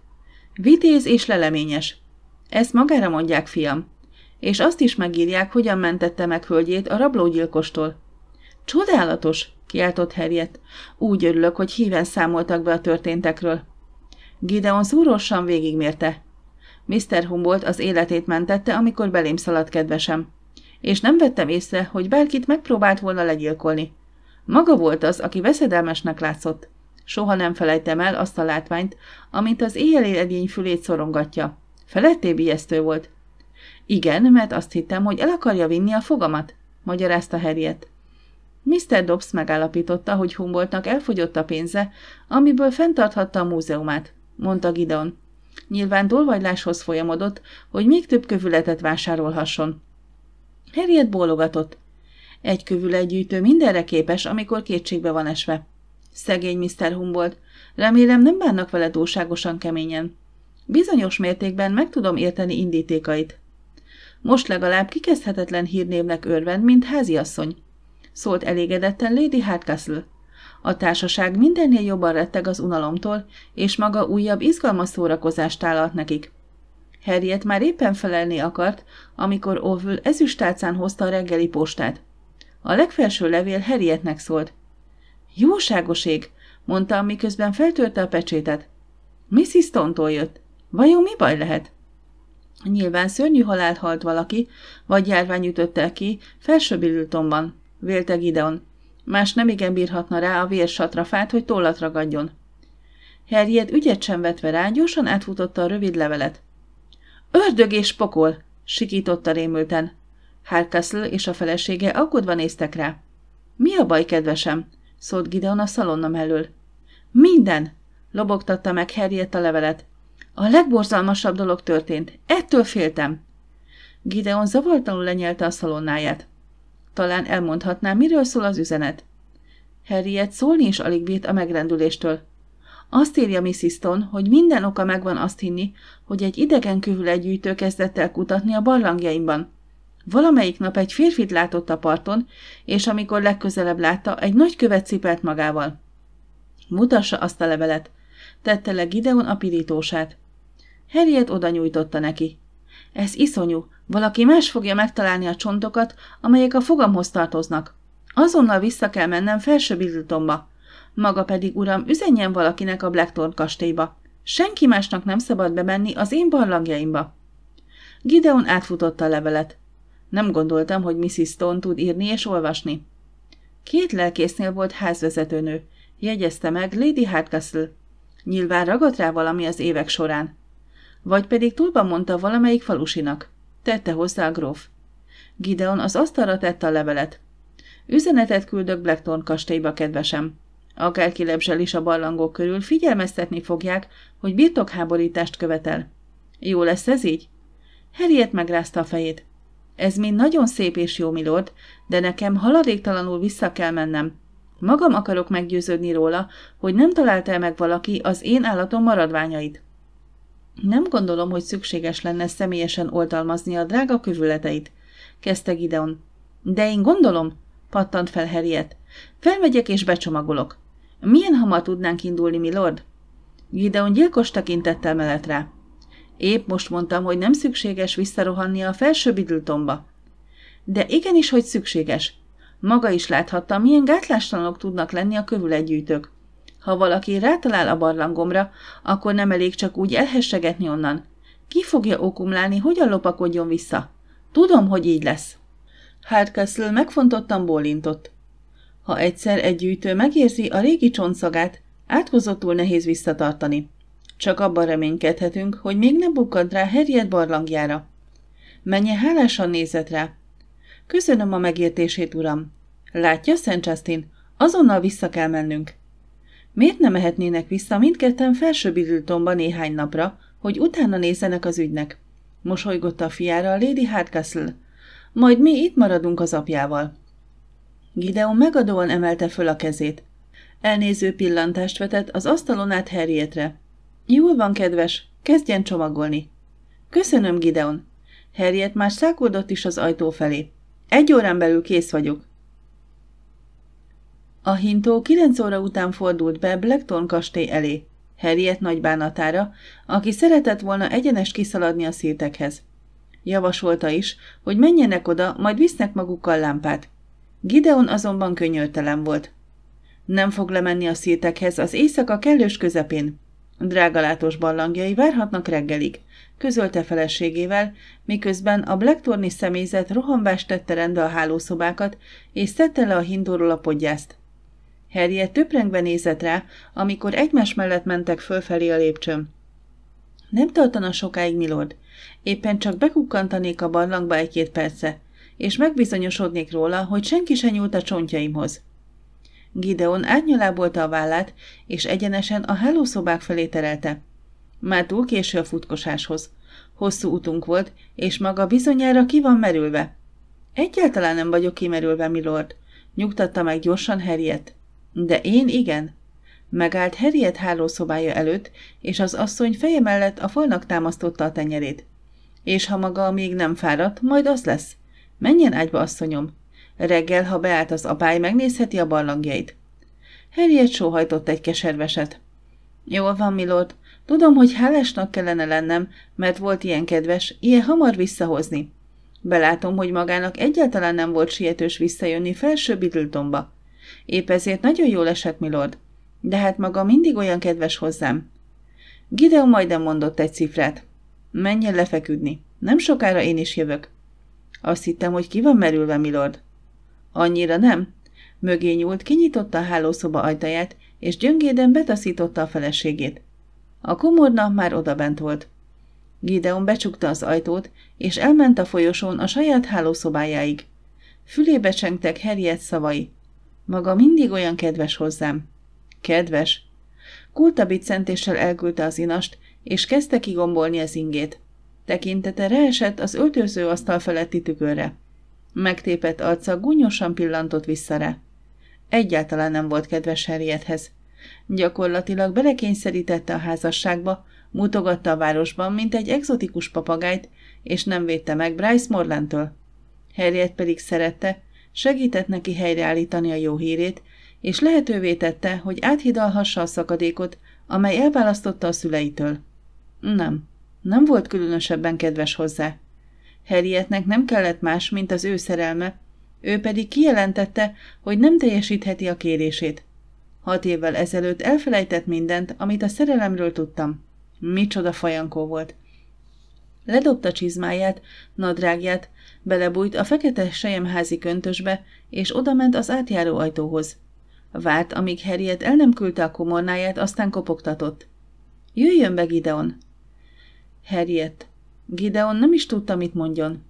Vitéz és leleményes. Ezt magára mondják, fiam. És azt is megírják, hogyan mentette meg hölgyét a rablógyilkostól. Csodálatos, kiáltott Harriet. Úgy örülök, hogy híven számoltak be a történtekről. Gideon szúrósan végigmérte. Mr. Humboldt az életét mentette, amikor belém szaladt kedvesem. És nem vettem észre, hogy bárkit megpróbált volna legyilkolni. Maga volt az, aki veszedelmesnek látszott. Soha nem felejtem el azt a látványt, amint az éjjel edény fülét szorongatja. Feletté ijesztő volt. Igen, mert azt hittem, hogy el akarja vinni a fogamat, magyarázta Harriet. Mr. Dobbs megállapította, hogy Humboldtnak elfogyott a pénze, amiből fenntarthatta a múzeumát, mondta Gideon. Nyilván tolvajláshoz folyamodott, hogy még több kövületet vásárolhasson. Harriet bólogatott. Egy kövületgyűjtő mindenre képes, amikor kétségbe van esve. Szegény Mr. Humboldt, remélem nem bánnak vele túlságosan keményen. Bizonyos mértékben meg tudom érteni indítékait. Most legalább kikezdhetetlen hírnévnek örvend, mint háziasszony, szólt elégedetten Lady Hardcastle. A társaság mindennél jobban retteg az unalomtól, és maga újabb izgalmas szórakozást állalt nekik. Harriet már éppen felelni akart, amikor Ovül ezüstálcán hozta a reggeli postát. A legfelső levél Harrietnek szólt. Jóságoség, mondta, miközben feltörte a pecsétet. Mrs. Tontól jött. Vajon mi baj lehet? Nyilván szörnyű halált halt valaki, vagy járvány ütötte ki, felsőbbülültomban, vélte Gideon. Más nem igen bírhatna rá a vérsatrafát, hogy tollat ragadjon. Harriet ügyet sem vetve rá, gyorsan átfutotta a rövid levelet. Ördög és pokol! sikította rémülten. Harkastle és a felesége aggódva néztek rá. Mi a baj, kedvesem? szólt Gideon a szalonna mellől. Minden! lobogtatta meg Harriet a levelet. A legborzalmasabb dolog történt. Ettől féltem. Gideon zavartanul lenyelte a szalonnáját. Talán elmondhatná, miről szól az üzenet. Harriet szólni is alig bírt a megrendüléstől. Azt írja Mrs. Stone, hogy minden oka megvan azt hinni, hogy egy idegen gyűjtő kezdett el kutatni a barlangjaimban. Valamelyik nap egy férfit látott a parton, és amikor legközelebb látta, egy nagy követ cipelt magával. Mutassa azt a levelet, tette le Gideon a pirítósát. Harriet oda nyújtotta neki. Ez iszonyú. Valaki más fogja megtalálni a csontokat, amelyek a fogamhoz tartoznak. Azonnal vissza kell mennem felső bizutomba. Maga pedig, uram, üzenjen valakinek a Blackthorn kastélyba. Senki másnak nem szabad bemenni az én barlangjaimba. Gideon átfutotta a levelet. Nem gondoltam, hogy Mrs. Stone tud írni és olvasni. Két lelkésznél volt házvezetőnő, jegyezte meg Lady Hardcastle. Nyilván ragadt rá valami az évek során. Vagy pedig túlba mondta valamelyik falusinak. Tette hozzá a gróf. Gideon az asztalra tette a levelet. Üzenetet küldök Blackton kastélyba, kedvesem. Akárki lebzsel is a barlangok körül, figyelmeztetni fogják, hogy birtokháborítást követel. Jó lesz ez így? Harriet megrázta a fejét. Ez mind nagyon szép és jó, milord, de nekem haladéktalanul vissza kell mennem. Magam akarok meggyőződni róla, hogy nem találta -e meg valaki az én állatom maradványait. Nem gondolom, hogy szükséges lenne személyesen oltalmazni a drága kövületeit, kezdte Gideon. De én gondolom, pattant fel Harriet. Felmegyek és becsomagolok. Milyen hamar tudnánk indulni, milord? Gideon gyilkos tekintettel mellett rá. Épp most mondtam, hogy nem szükséges visszarohanni a felső bidültomba. De igenis, hogy szükséges. Maga is láthatta, milyen gátlástalanok tudnak lenni a kövületgyűjtők. Ha valaki rátalál a barlangomra, akkor nem elég csak úgy elhessegetni onnan. Ki fogja okumlálni, hogyan lopakodjon vissza? Tudom, hogy így lesz. Hardcastle megfontottan bólintott. Ha egyszer egy gyűjtő megérzi a régi csontszagát, átkozottul nehéz visszatartani. Csak abban reménykedhetünk, hogy még nem bukkant rá herjed barlangjára. Menje hálásan nézett rá. Köszönöm a megértését, uram. Látja, Szent Justin, azonnal vissza kell mennünk. Miért nem mehetnének vissza mindketten felsőbizültomba néhány napra, hogy utána nézzenek az ügynek? Mosolygott a fiára a Lady Hardcastle. Majd mi itt maradunk az apjával. Gideon megadóan emelte föl a kezét. Elnéző pillantást vetett az asztalon át Harrietre. Jól van, kedves, kezdjen csomagolni. Köszönöm, Gideon. Harriet már szákuldott is az ajtó felé. Egy órán belül kész vagyok. A hintó kilenc óra után fordult be Blackton kastély elé, Harriet bánatára, aki szeretett volna egyenes kiszaladni a szirtekhez. Javasolta is, hogy menjenek oda, majd visznek magukkal lámpát. Gideon azonban könnyörtelen volt. Nem fog lemenni a szirtekhez az éjszaka kellős közepén. Drágalátos ballangjai várhatnak reggelig, közölte feleségével, miközben a Blacktorni személyzet rohanvást tette rendbe a hálószobákat, és szedte le a hindóról a podgyászt. Harriet töprengve nézett rá, amikor egymás mellett mentek fölfelé a lépcsőn. Nem tartana sokáig, Milord. Éppen csak bekukkantanék a barlangba egy-két perce, és megbizonyosodnék róla, hogy senki se nyúlt a csontjaimhoz. Gideon átnyalábolta a vállát, és egyenesen a hálószobák felé terelte. Már túl késő a futkosáshoz. Hosszú utunk volt, és maga bizonyára ki van merülve. Egyáltalán nem vagyok kimerülve, Milord, nyugtatta meg gyorsan Harriet. De én igen. Megállt Harriet hálószobája előtt, és az asszony feje mellett a falnak támasztotta a tenyerét. És ha maga még nem fáradt, majd az lesz. Menjen ágyba, asszonyom. Reggel, ha beállt az apály, megnézheti a barlangjait. Harriet sóhajtott egy keserveset. Jól van, milord. Tudom, hogy hálásnak kellene lennem, mert volt ilyen kedves, ilyen hamar visszahozni. Belátom, hogy magának egyáltalán nem volt sietős visszajönni felső Bidletonba. Épp ezért nagyon jól esett, milord. De hát maga mindig olyan kedves hozzám. Gideon majdnem mondott egy cifrát. Menjen lefeküdni. Nem sokára én is jövök. Azt hittem, hogy ki van merülve, milord. Annyira nem. Mögé nyúlt, kinyitotta a hálószoba ajtaját, és gyöngéden betaszította a feleségét. A komorna már odabent volt. Gideon becsukta az ajtót, és elment a folyosón a saját hálószobájáig. Fülébe csengtek Harriet szavai. Maga mindig olyan kedves hozzám. Kedves? Kulta biccentéssel elküldte az inast, és kezdte kigombolni az ingét. Tekintete reesett az öltöző asztal feletti tükörre. Megtépett arca gúnyosan pillantott vissza rá. Egyáltalán nem volt kedves Harriethez. Gyakorlatilag belekényszerítette a házasságba, mutogatta a városban, mint egy egzotikus papagájt, és nem védte meg Bryce Morlantől. Harriet pedig szerette, segített neki helyreállítani a jó hírét, és lehetővé tette, hogy áthidalhassa a szakadékot, amely elválasztotta a szüleitől. Nem, nem volt különösebben kedves hozzá. Harrietnek nem kellett más, mint az ő szerelme, ő pedig kijelentette, hogy nem teljesítheti a kérését. Hat évvel ezelőtt elfelejtett mindent, amit a szerelemről tudtam. Micsoda fajankó volt. Ledobta csizmáját, nadrágját, Belebújt a fekete sejemházi köntösbe, és odament az átjáró ajtóhoz. Várt, amíg Harriet el nem küldte a komornáját, aztán kopogtatott. Jöjjön be, Gideon! Harriet. Gideon nem is tudta, mit mondjon.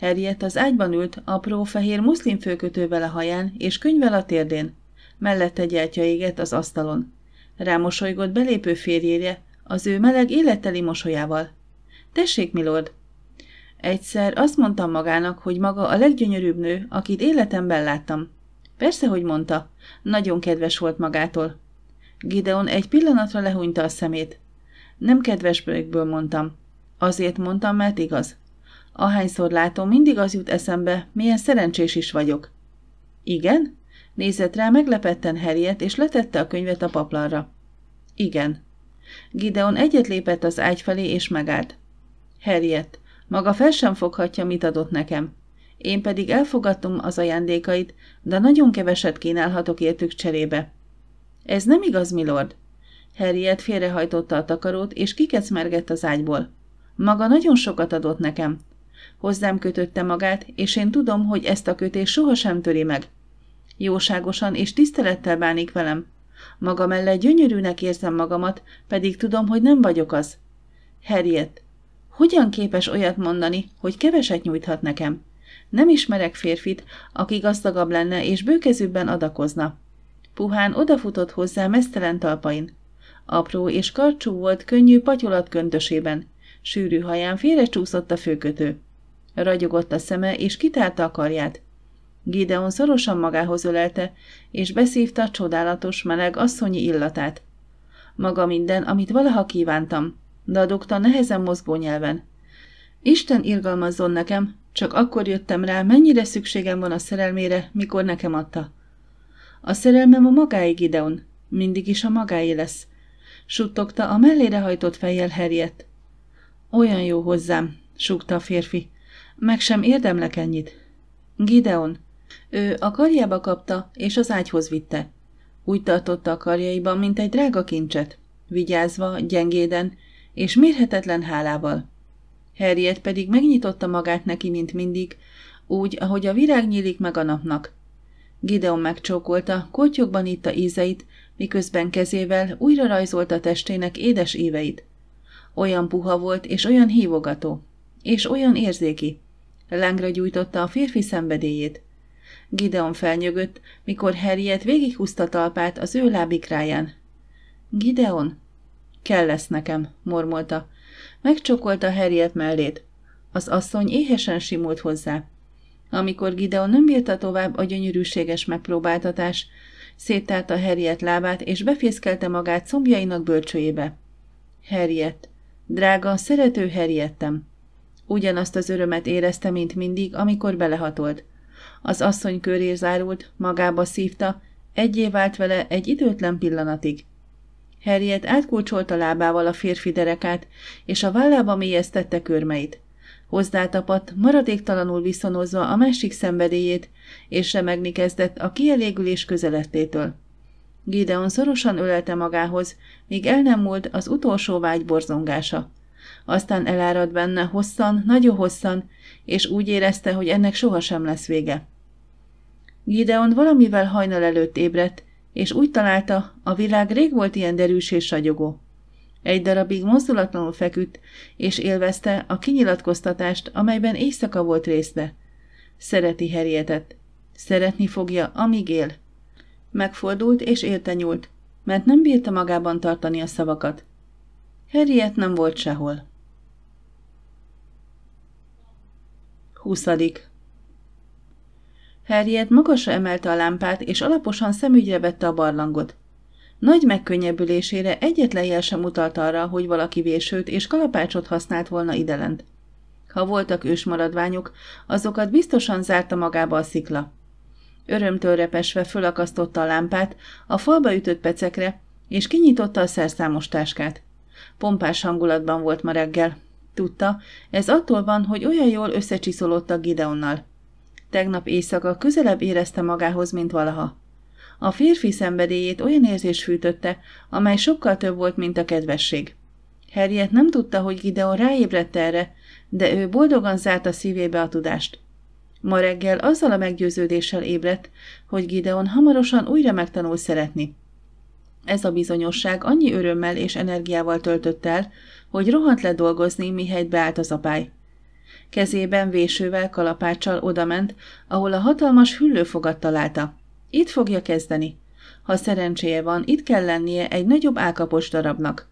Harriet az ágyban ült, apró fehér muszlim főkötővel a haján és könyvel a térdén. Mellette gyertya égett az asztalon. Rámosolygott belépő férjére, az ő meleg életteli mosolyával. Tessék, milord! Egyszer azt mondtam magának, hogy maga a leggyönyörűbb nő, akit életemben láttam. Persze, hogy mondta. Nagyon kedves volt magától. Gideon egy pillanatra lehúnyta a szemét. Nem kedvesből mondtam. Azért mondtam, mert igaz. Ahányszor látom, mindig az jut eszembe, milyen szerencsés is vagyok. Igen? Nézett rá meglepetten Harriet, és letette a könyvet a paplanra. Igen. Gideon egyet lépett az ágy felé, és megállt. Harriet, maga fel sem foghatja, mit adott nekem. Én pedig elfogadtam az ajándékait, de nagyon keveset kínálhatok értük cserébe. Ez nem igaz, milord? Harriet félrehajtotta a takarót, és kikecmergett az ágyból. Maga nagyon sokat adott nekem. Hozzám kötötte magát, és én tudom, hogy ezt a kötés sohasem töri meg. Jóságosan és tisztelettel bánik velem. Maga mellett gyönyörűnek érzem magamat, pedig tudom, hogy nem vagyok az. Harriet, hogyan képes olyat mondani, hogy keveset nyújthat nekem? Nem ismerek férfit, aki gazdagabb lenne és bőkezűbben adakozna. Puhán odafutott hozzá mesztelen talpain. Apró és karcsú volt, könnyű patyolat köntösében. Sűrű haján csúszott a főkötő. Ragyogott a szeme, és kitárta a karját. Gideon szorosan magához ölelte, és beszívta csodálatos meleg asszonyi illatát. Maga minden, amit valaha kívántam, dadogta nehezen mozgó nyelven. Isten irgalmazzon nekem, csak akkor jöttem rá, mennyire szükségem van a szerelmére, mikor nekem adta. A szerelmem a magáig ideon, Mindig is a magáé lesz. Suttogta a mellére hajtott fejjel herjett. Olyan jó hozzám, súgta a férfi. Meg sem érdemlek ennyit. Gideon. Ő a karjába kapta, és az ágyhoz vitte. Úgy tartotta a karjaiban, mint egy drága kincset. Vigyázva, gyengéden, és mérhetetlen hálával. Harriet pedig megnyitotta magát neki, mint mindig, úgy, ahogy a virág nyílik meg a napnak. Gideon megcsókolta, kortyokban itta ízeit, miközben kezével újra rajzolta testének édes éveit. Olyan puha volt, és olyan hívogató, és olyan érzéki. Lángra gyújtotta a férfi szenvedélyét. Gideon felnyögött, mikor Harriet végighúzta talpát az ő lábikráján. Gideon, Kell lesz nekem, mormolta. Megcsokolta Harriet mellét. Az asszony éhesen simult hozzá. Amikor Gideon nem bírta tovább a gyönyörűséges megpróbáltatás, széttárta Harriet lábát, és befészkelte magát szombjainak bölcsőjébe. Harriet, drága, szerető Harriettem! Ugyanazt az örömet érezte, mint mindig, amikor belehatolt. Az asszony köré zárult, magába szívta, egyé vált vele egy időtlen pillanatig. Harriet átkulcsolta lábával a férfi derekát, és a vállába mélyeztette körmeit. Hozzátapadt, maradéktalanul viszonozva a másik szenvedélyét, és remegni kezdett a kielégülés közelettétől. Gideon szorosan ölelte magához, míg el nem múlt az utolsó vágy borzongása. Aztán elárad benne hosszan, nagyon hosszan, és úgy érezte, hogy ennek sohasem lesz vége. Gideon valamivel hajnal előtt ébredt, és úgy találta, a világ rég volt ilyen derűs és sagyogó. Egy darabig mozdulatlanul feküdt, és élvezte a kinyilatkoztatást, amelyben éjszaka volt részbe. Szereti Herrietet. Szeretni fogja, amíg él. Megfordult és élte nyúlt, mert nem bírta magában tartani a szavakat. Harriet nem volt sehol. 20. Harriet magasra emelte a lámpát, és alaposan szemügyre vette a barlangot. Nagy megkönnyebbülésére egyetlen jel sem utalt arra, hogy valaki vésőt és kalapácsot használt volna idelent. Ha voltak ősmaradványok, azokat biztosan zárta magába a szikla. Örömtől repesve fölakasztotta a lámpát a falba ütött pecekre, és kinyitotta a szerszámos táskát. Pompás hangulatban volt ma reggel. Tudta, ez attól van, hogy olyan jól összecsiszolódtak Gideonnal. Tegnap éjszaka közelebb érezte magához, mint valaha. A férfi szenvedélyét olyan érzés fűtötte, amely sokkal több volt, mint a kedvesség. Harriet nem tudta, hogy Gideon ráébredt erre, de ő boldogan zárta szívébe a tudást. Ma reggel azzal a meggyőződéssel ébredt, hogy Gideon hamarosan újra megtanul szeretni. Ez a bizonyosság annyi örömmel és energiával töltött el, hogy rohant le dolgozni, mihelyt beállt az apály. Kezében vésővel, kalapáccsal odament, ahol a hatalmas hüllőfogat találta. Itt fogja kezdeni. Ha szerencséje van, itt kell lennie egy nagyobb ákapos darabnak.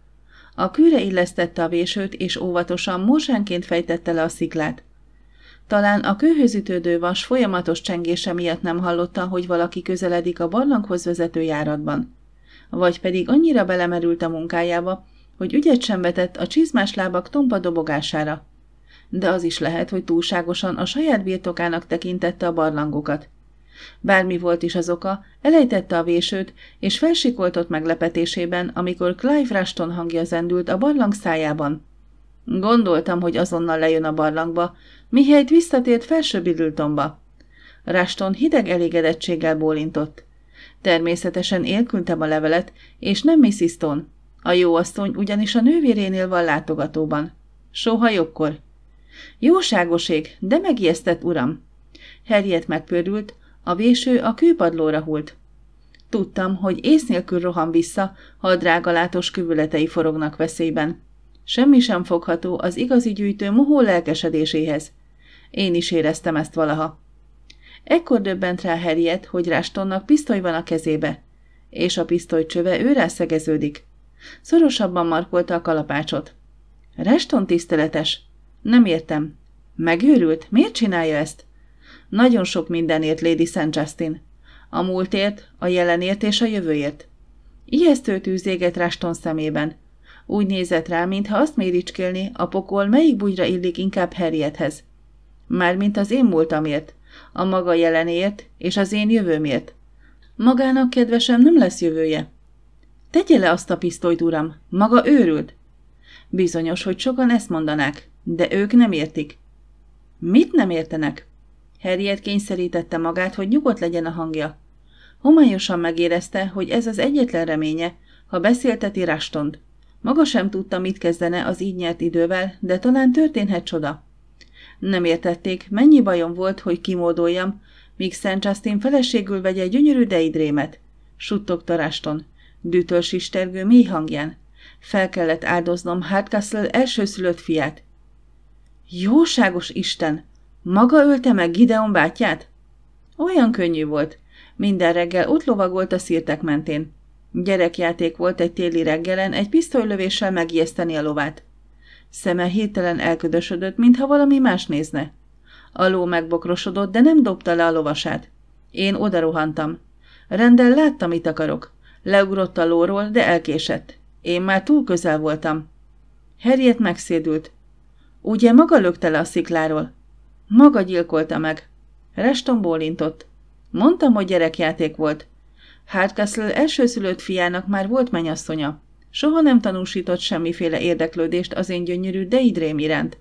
A kőre illesztette a vésőt, és óvatosan mósánként fejtette le a sziklát. Talán a kőhözütődő vas folyamatos csengése miatt nem hallotta, hogy valaki közeledik a barlanghoz vezető járatban. Vagy pedig annyira belemerült a munkájába, hogy ügyet sem vetett a csizmás lábak tompa dobogására de az is lehet, hogy túlságosan a saját birtokának tekintette a barlangokat. Bármi volt is az oka, elejtette a vésőt, és felsikoltott meglepetésében, amikor Clive Rushton hangja zendült a barlang szájában. Gondoltam, hogy azonnal lejön a barlangba, mihelyt visszatért felső bidültomba. Rushton hideg elégedettséggel bólintott. Természetesen élküntem a levelet, és nem Mrs. Stone. A jó asszony ugyanis a nővérénél van látogatóban. Soha jobbkor. Jóságoség, de megijesztett uram! Harriet megpördült, a véső a kőpadlóra hult. Tudtam, hogy ész nélkül rohan vissza, ha a drágalátos kövületei forognak veszélyben. Semmi sem fogható az igazi gyűjtő mohó lelkesedéséhez. Én is éreztem ezt valaha. Ekkor döbbent rá Harriet, hogy Rástonnak pisztoly van a kezébe, és a pisztoly csöve őre szegeződik. Szorosabban markolta a kalapácsot. Reston tiszteletes, nem értem. Megőrült? Miért csinálja ezt? Nagyon sok mindenért, Lady St. Justin. A múltért, a jelenért és a jövőért. Ijesztő tűz égett Raston szemében. Úgy nézett rá, mintha azt méricskélni, a pokol melyik bugyra illik inkább Harriethez. Mármint az én múltamért, a maga jelenért és az én jövőmért. Magának, kedvesem, nem lesz jövője. Tegye le azt a pisztolyt, uram, maga őrült. Bizonyos, hogy sokan ezt mondanák, de ők nem értik. Mit nem értenek? Harriet kényszerítette magát, hogy nyugodt legyen a hangja. Homályosan megérezte, hogy ez az egyetlen reménye, ha beszélteti Rastont. Maga sem tudta, mit kezdene az így nyert idővel, de talán történhet csoda. Nem értették, mennyi bajom volt, hogy kimódoljam, míg Szent Justin feleségül vegye egy gyönyörű deidrémet. Suttogta Raston, dűtől sistergő mély hangján. Fel kellett áldoznom Hardcastle elsőszülött fiát. Jóságos Isten! Maga ölte meg Gideon bátyját? Olyan könnyű volt. Minden reggel ott lovagolt a szírtek mentén. Gyerekjáték volt egy téli reggelen egy pisztolylövéssel megijeszteni a lovát. Szeme hirtelen elködösödött, mintha valami más nézne. A ló megbokrosodott, de nem dobta le a lovasát. Én odarohantam. Rendel láttam, mit akarok. Leugrott a lóról, de elkésett. Én már túl közel voltam. Harriet megszédült. Ugye maga lökte le a szikláról? Maga gyilkolta meg. Reston bólintott. Mondtam, hogy gyerekjáték volt. Hardcastle elsőszülött fiának már volt menyasszonya. Soha nem tanúsított semmiféle érdeklődést az én gyönyörű Deidrém iránt.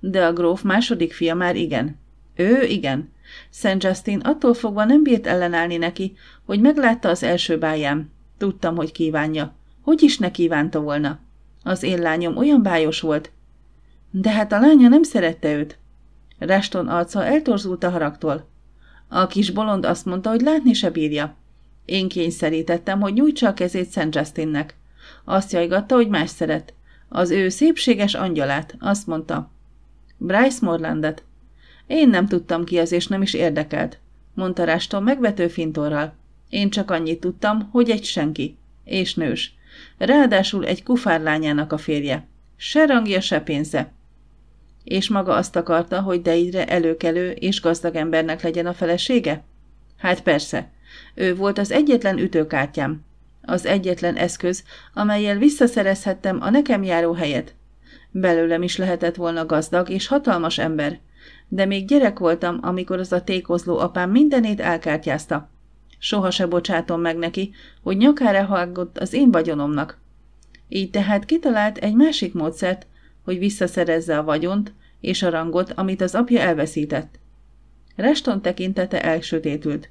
De a gróf második fia már igen. Ő igen. Szent Justin attól fogva nem bírt ellenállni neki, hogy meglátta az első bájám. Tudtam, hogy kívánja. Hogy is ne kívánta volna? Az én lányom olyan bájos volt, de hát a lánya nem szerette őt. Reston arca eltorzult a haragtól. A kis bolond azt mondta, hogy látni se bírja. Én kényszerítettem, hogy nyújtsa a kezét Szent Justinnek. Azt jajgatta, hogy más szeret. Az ő szépséges angyalát, azt mondta. Bryce Morlandet. Én nem tudtam ki az, és nem is érdekelt, mondta Reston megvető fintorral. Én csak annyit tudtam, hogy egy senki. És nős. Ráadásul egy kufárlányának a férje. Se rangja, se pénze. És maga azt akarta, hogy Deidre előkelő és gazdag embernek legyen a felesége? Hát persze. Ő volt az egyetlen ütőkártyám. Az egyetlen eszköz, amelyel visszaszerezhettem a nekem járó helyet. Belőlem is lehetett volna gazdag és hatalmas ember. De még gyerek voltam, amikor az a tékozló apám mindenét elkártyázta. Soha se bocsátom meg neki, hogy nyakára hallgott az én vagyonomnak. Így tehát kitalált egy másik módszert, hogy visszaszerezze a vagyont és a rangot, amit az apja elveszített. Reston tekintete elsötétült.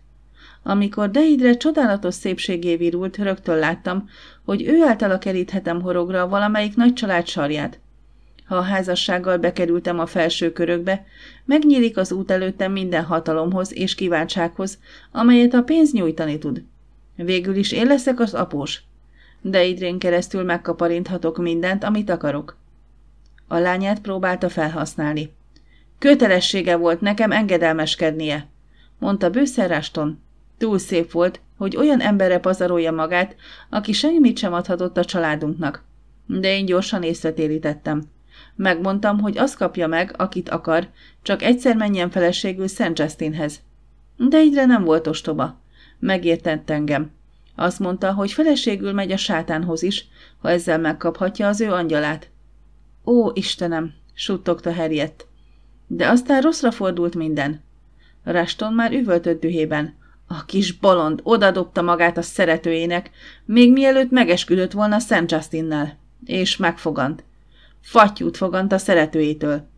Amikor Deidre csodálatos szépségé virult, rögtön láttam, hogy ő általa keríthetem horogra valamelyik nagy család sarját. Ha a házassággal bekerültem a felső körökbe, megnyílik az út előttem minden hatalomhoz és kiváltsághoz, amelyet a pénz nyújtani tud. Végül is én leszek az após. idrén keresztül megkaparinthatok mindent, amit akarok. A lányát próbálta felhasználni. Kötelessége volt nekem engedelmeskednie, mondta bőszerráston. Túl szép volt, hogy olyan emberre pazarolja magát, aki semmit sem adhatott a családunknak. De én gyorsan észretérítettem. Megmondtam, hogy azt kapja meg, akit akar, csak egyszer menjen feleségül Szent Justinhez. De egyre nem volt ostoba. Megértett engem. Azt mondta, hogy feleségül megy a sátánhoz is, ha ezzel megkaphatja az ő angyalát. Ó, Istenem, suttogta Harriet. De aztán rosszra fordult minden. Raston már üvöltött dühében. A kis bolond odadobta magát a szeretőjének, még mielőtt megesküdött volna Szent Justinnál. És megfogant. Fattyút fogant a szeretőjétől.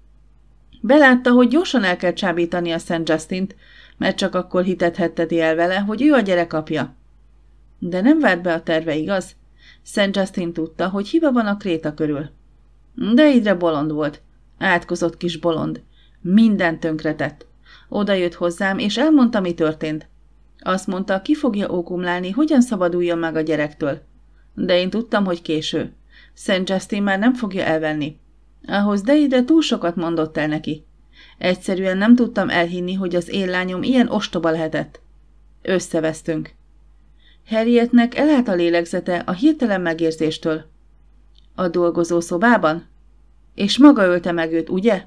Belátta, hogy gyorsan el kell csábítani a Szent Justint, mert csak akkor hitethetteti el vele, hogy ő a gyerek apja. De nem várt be a terve, igaz? Szent Justin tudta, hogy hiba van a kréta körül. De ígyre bolond volt. Átkozott kis bolond. Minden tönkretett. Oda jött hozzám, és elmondta, mi történt. Azt mondta, ki fogja ókumlálni, hogyan szabaduljon meg a gyerektől. De én tudtam, hogy késő. Szent Justin már nem fogja elvenni. Ahhoz de ide túl sokat mondott el neki. Egyszerűen nem tudtam elhinni, hogy az én lányom ilyen ostoba lehetett. Összevesztünk. Harrietnek elállt a lélegzete a hirtelen megérzéstől. A dolgozó szobában? És maga ölte meg őt, ugye?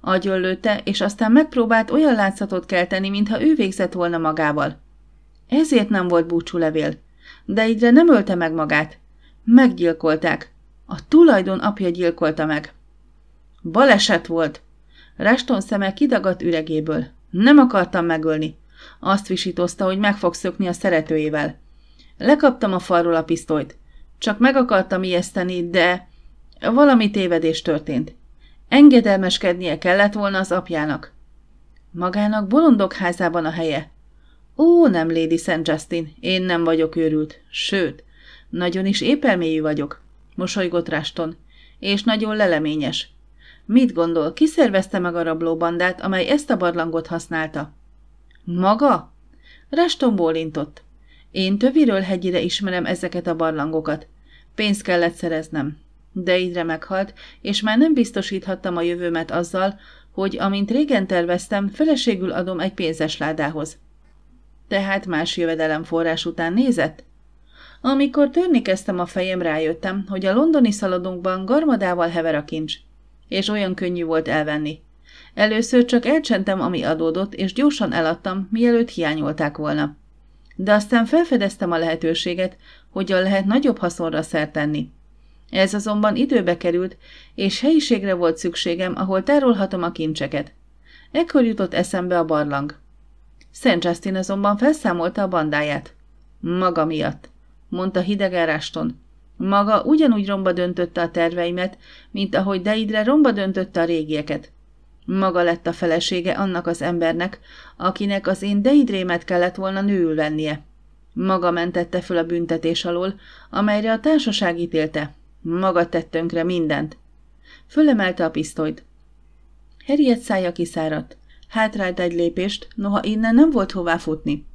Agyonlőtte, és aztán megpróbált olyan látszatot kelteni, mintha ő végzett volna magával. Ezért nem volt búcsúlevél. De ígyre nem ölte meg magát. Meggyilkolták. A tulajdon apja gyilkolta meg. Baleset volt. Reston szeme kidagadt üregéből. Nem akartam megölni. Azt visítozta, hogy meg fog szökni a szeretőjével. Lekaptam a falról a pisztolyt. Csak meg akartam ijeszteni, de valami tévedés történt. Engedelmeskednie kellett volna az apjának. Magának bolondok házában a helye. Ó, nem, Lady St. Justin, én nem vagyok őrült. Sőt, nagyon is épermélyű vagyok, mosolygott Ráston, és nagyon leleményes. Mit gondol, ki szervezte meg a rablóbandát, amely ezt a barlangot használta? Maga? Ráston bólintott. Én töviről hegyire ismerem ezeket a barlangokat. Pénzt kellett szereznem. De idre meghalt, és már nem biztosíthattam a jövőmet azzal, hogy amint régen terveztem, feleségül adom egy pénzes ládához. Tehát más jövedelemforrás után nézett? Amikor törni kezdtem a fejem, rájöttem, hogy a londoni szaladunkban garmadával hever a kincs. És olyan könnyű volt elvenni. Először csak elcsentem, ami adódott, és gyorsan eladtam, mielőtt hiányolták volna de aztán felfedeztem a lehetőséget, hogyan lehet nagyobb haszonra szert tenni. Ez azonban időbe került, és helyiségre volt szükségem, ahol tárolhatom a kincseket. Ekkor jutott eszembe a barlang. Szent Justin azonban felszámolta a bandáját. Maga miatt, mondta hidegáráston. Maga ugyanúgy romba döntötte a terveimet, mint ahogy Deidre romba döntötte a régieket. Maga lett a felesége annak az embernek, akinek az én deidrémet kellett volna nőül vennie. Maga mentette föl a büntetés alól, amelyre a társaság ítélte. Maga tett tönkre mindent. Fölemelte a pisztolyt. Harriet szája kiszáradt. Hátrált egy lépést, noha innen nem volt hová futni.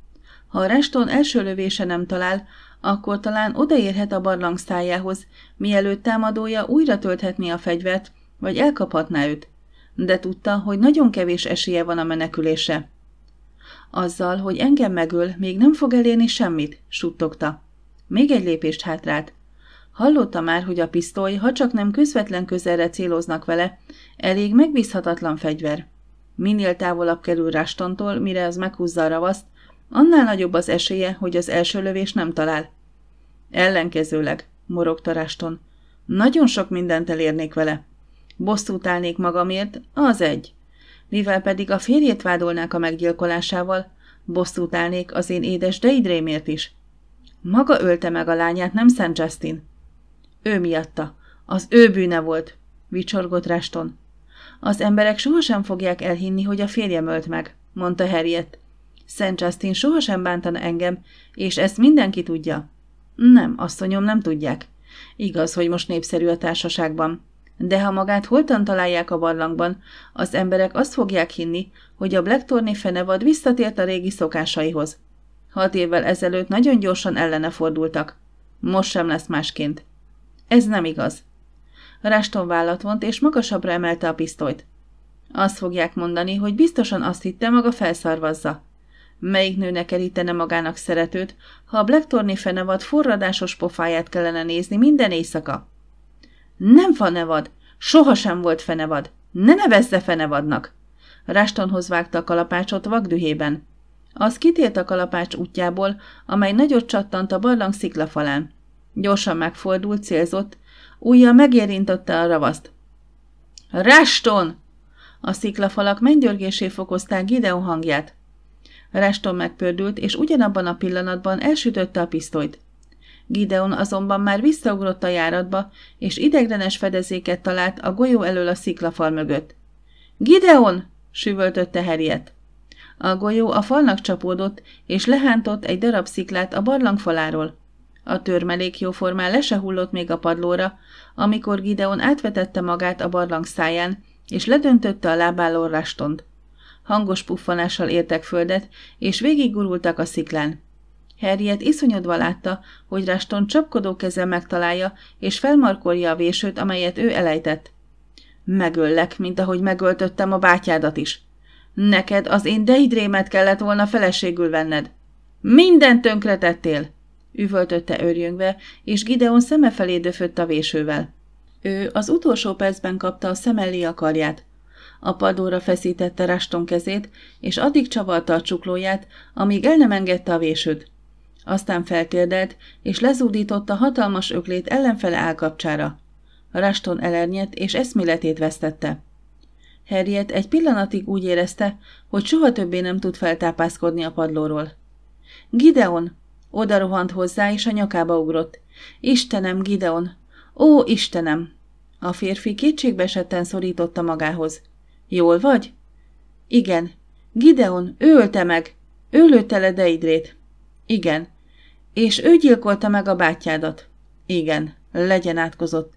Ha a Reston első lövése nem talál, akkor talán odaérhet a barlang szájához, mielőtt támadója újra tölthetné a fegyvert, vagy elkaphatná őt de tudta, hogy nagyon kevés esélye van a menekülése. Azzal, hogy engem megöl, még nem fog elérni semmit, suttogta. Még egy lépést hátrált. Hallotta már, hogy a pisztoly, ha csak nem közvetlen közelre céloznak vele, elég megbízhatatlan fegyver. Minél távolabb kerül rástontól, mire az meghúzza a ravaszt, annál nagyobb az esélye, hogy az első lövés nem talál. Ellenkezőleg, morogta Raston. Nagyon sok mindent elérnék vele bosszút állnék magamért, az egy. Mivel pedig a férjét vádolnák a meggyilkolásával, bosszút állnék az én édes Deidrémért is. Maga ölte meg a lányát, nem Szent Justin. Ő miatta. Az ő bűne volt, vicsorgott Reston. Az emberek sohasem fogják elhinni, hogy a férjem ölt meg, mondta Harriet. Szent Justin sohasem bántana engem, és ezt mindenki tudja. Nem, asszonyom, nem tudják. Igaz, hogy most népszerű a társaságban de ha magát holtan találják a barlangban, az emberek azt fogják hinni, hogy a Blacktorni fenevad visszatért a régi szokásaihoz. Hat évvel ezelőtt nagyon gyorsan ellene fordultak. Most sem lesz másként. Ez nem igaz. Ráston vállat vont, és magasabbra emelte a pisztolyt. Azt fogják mondani, hogy biztosan azt hitte maga felszarvazza. Melyik nőnek kerítene magának szeretőt, ha a Blacktorni fenevad forradásos pofáját kellene nézni minden éjszaka? Nem fanevad! Sohasem volt fenevad! Ne nevezze fenevadnak! Rástonhoz vágta a kalapácsot vagdühében. Az kitért a kalapács útjából, amely nagyot csattant a barlang sziklafalán. Gyorsan megfordult, célzott, újja megérintotta a ravaszt. Ráston! A sziklafalak mennydörgésé fokozták Gideó hangját. Raston megpördült, és ugyanabban a pillanatban elsütötte a pisztolyt. Gideon azonban már visszaugrott a járatba, és idegrenes fedezéket talált a golyó elől a sziklafal mögött. – Gideon! – süvöltötte Harriet. A golyó a falnak csapódott, és lehántott egy darab sziklát a barlang faláról. A törmelék jóformán le se hullott még a padlóra, amikor Gideon átvetette magát a barlang száján, és ledöntötte a lábálló rastont. Hangos puffanással értek földet, és végiggurultak a sziklán. Harriet iszonyodva látta, hogy Raston csapkodó keze megtalálja, és felmarkolja a vésőt, amelyet ő elejtett. Megöllek, mint ahogy megöltöttem a bátyádat is. Neked az én deidrémet kellett volna feleségül venned. Minden tönkretettél! üvöltötte örjöngve, és Gideon szeme felé döfött a vésővel. Ő az utolsó percben kapta a szemellé a karját. A padóra feszítette Raston kezét, és addig csavarta a csuklóját, amíg el nem engedte a vésőt. Aztán feltérdelt, és lezúdította hatalmas öklét ellenfele állkapcsára. Raston elernyett, és eszméletét vesztette. Harriet egy pillanatig úgy érezte, hogy soha többé nem tud feltápászkodni a padlóról. Gideon! Oda rohant hozzá, és a nyakába ugrott. Istenem, Gideon! Ó, Istenem! A férfi kétségbesetten szorította magához. Jól vagy? Igen. Gideon, ő ölte meg! Ő lőtte le Deidrét. Igen. És ő gyilkolta meg a bátyádat. Igen, legyen átkozott.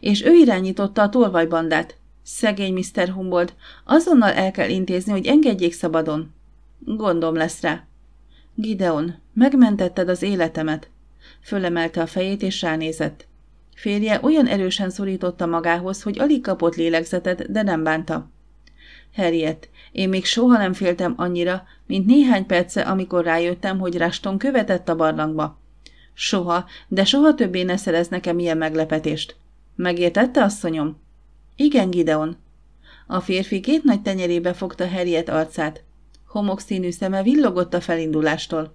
És ő irányította a tolvajbandát. Szegény Mr. Humboldt, azonnal el kell intézni, hogy engedjék szabadon. Gondom lesz rá. Gideon, megmentetted az életemet. Fölemelte a fejét és ránézett. Férje olyan erősen szorította magához, hogy alig kapott lélegzetet, de nem bánta. Harriet, én még soha nem féltem annyira, mint néhány perce, amikor rájöttem, hogy Raston követett a barlangba. Soha, de soha többé ne szerez nekem ilyen meglepetést. Megértette, asszonyom? Igen, Gideon. A férfi két nagy tenyerébe fogta Harriet arcát. Homokszínű szeme villogott a felindulástól.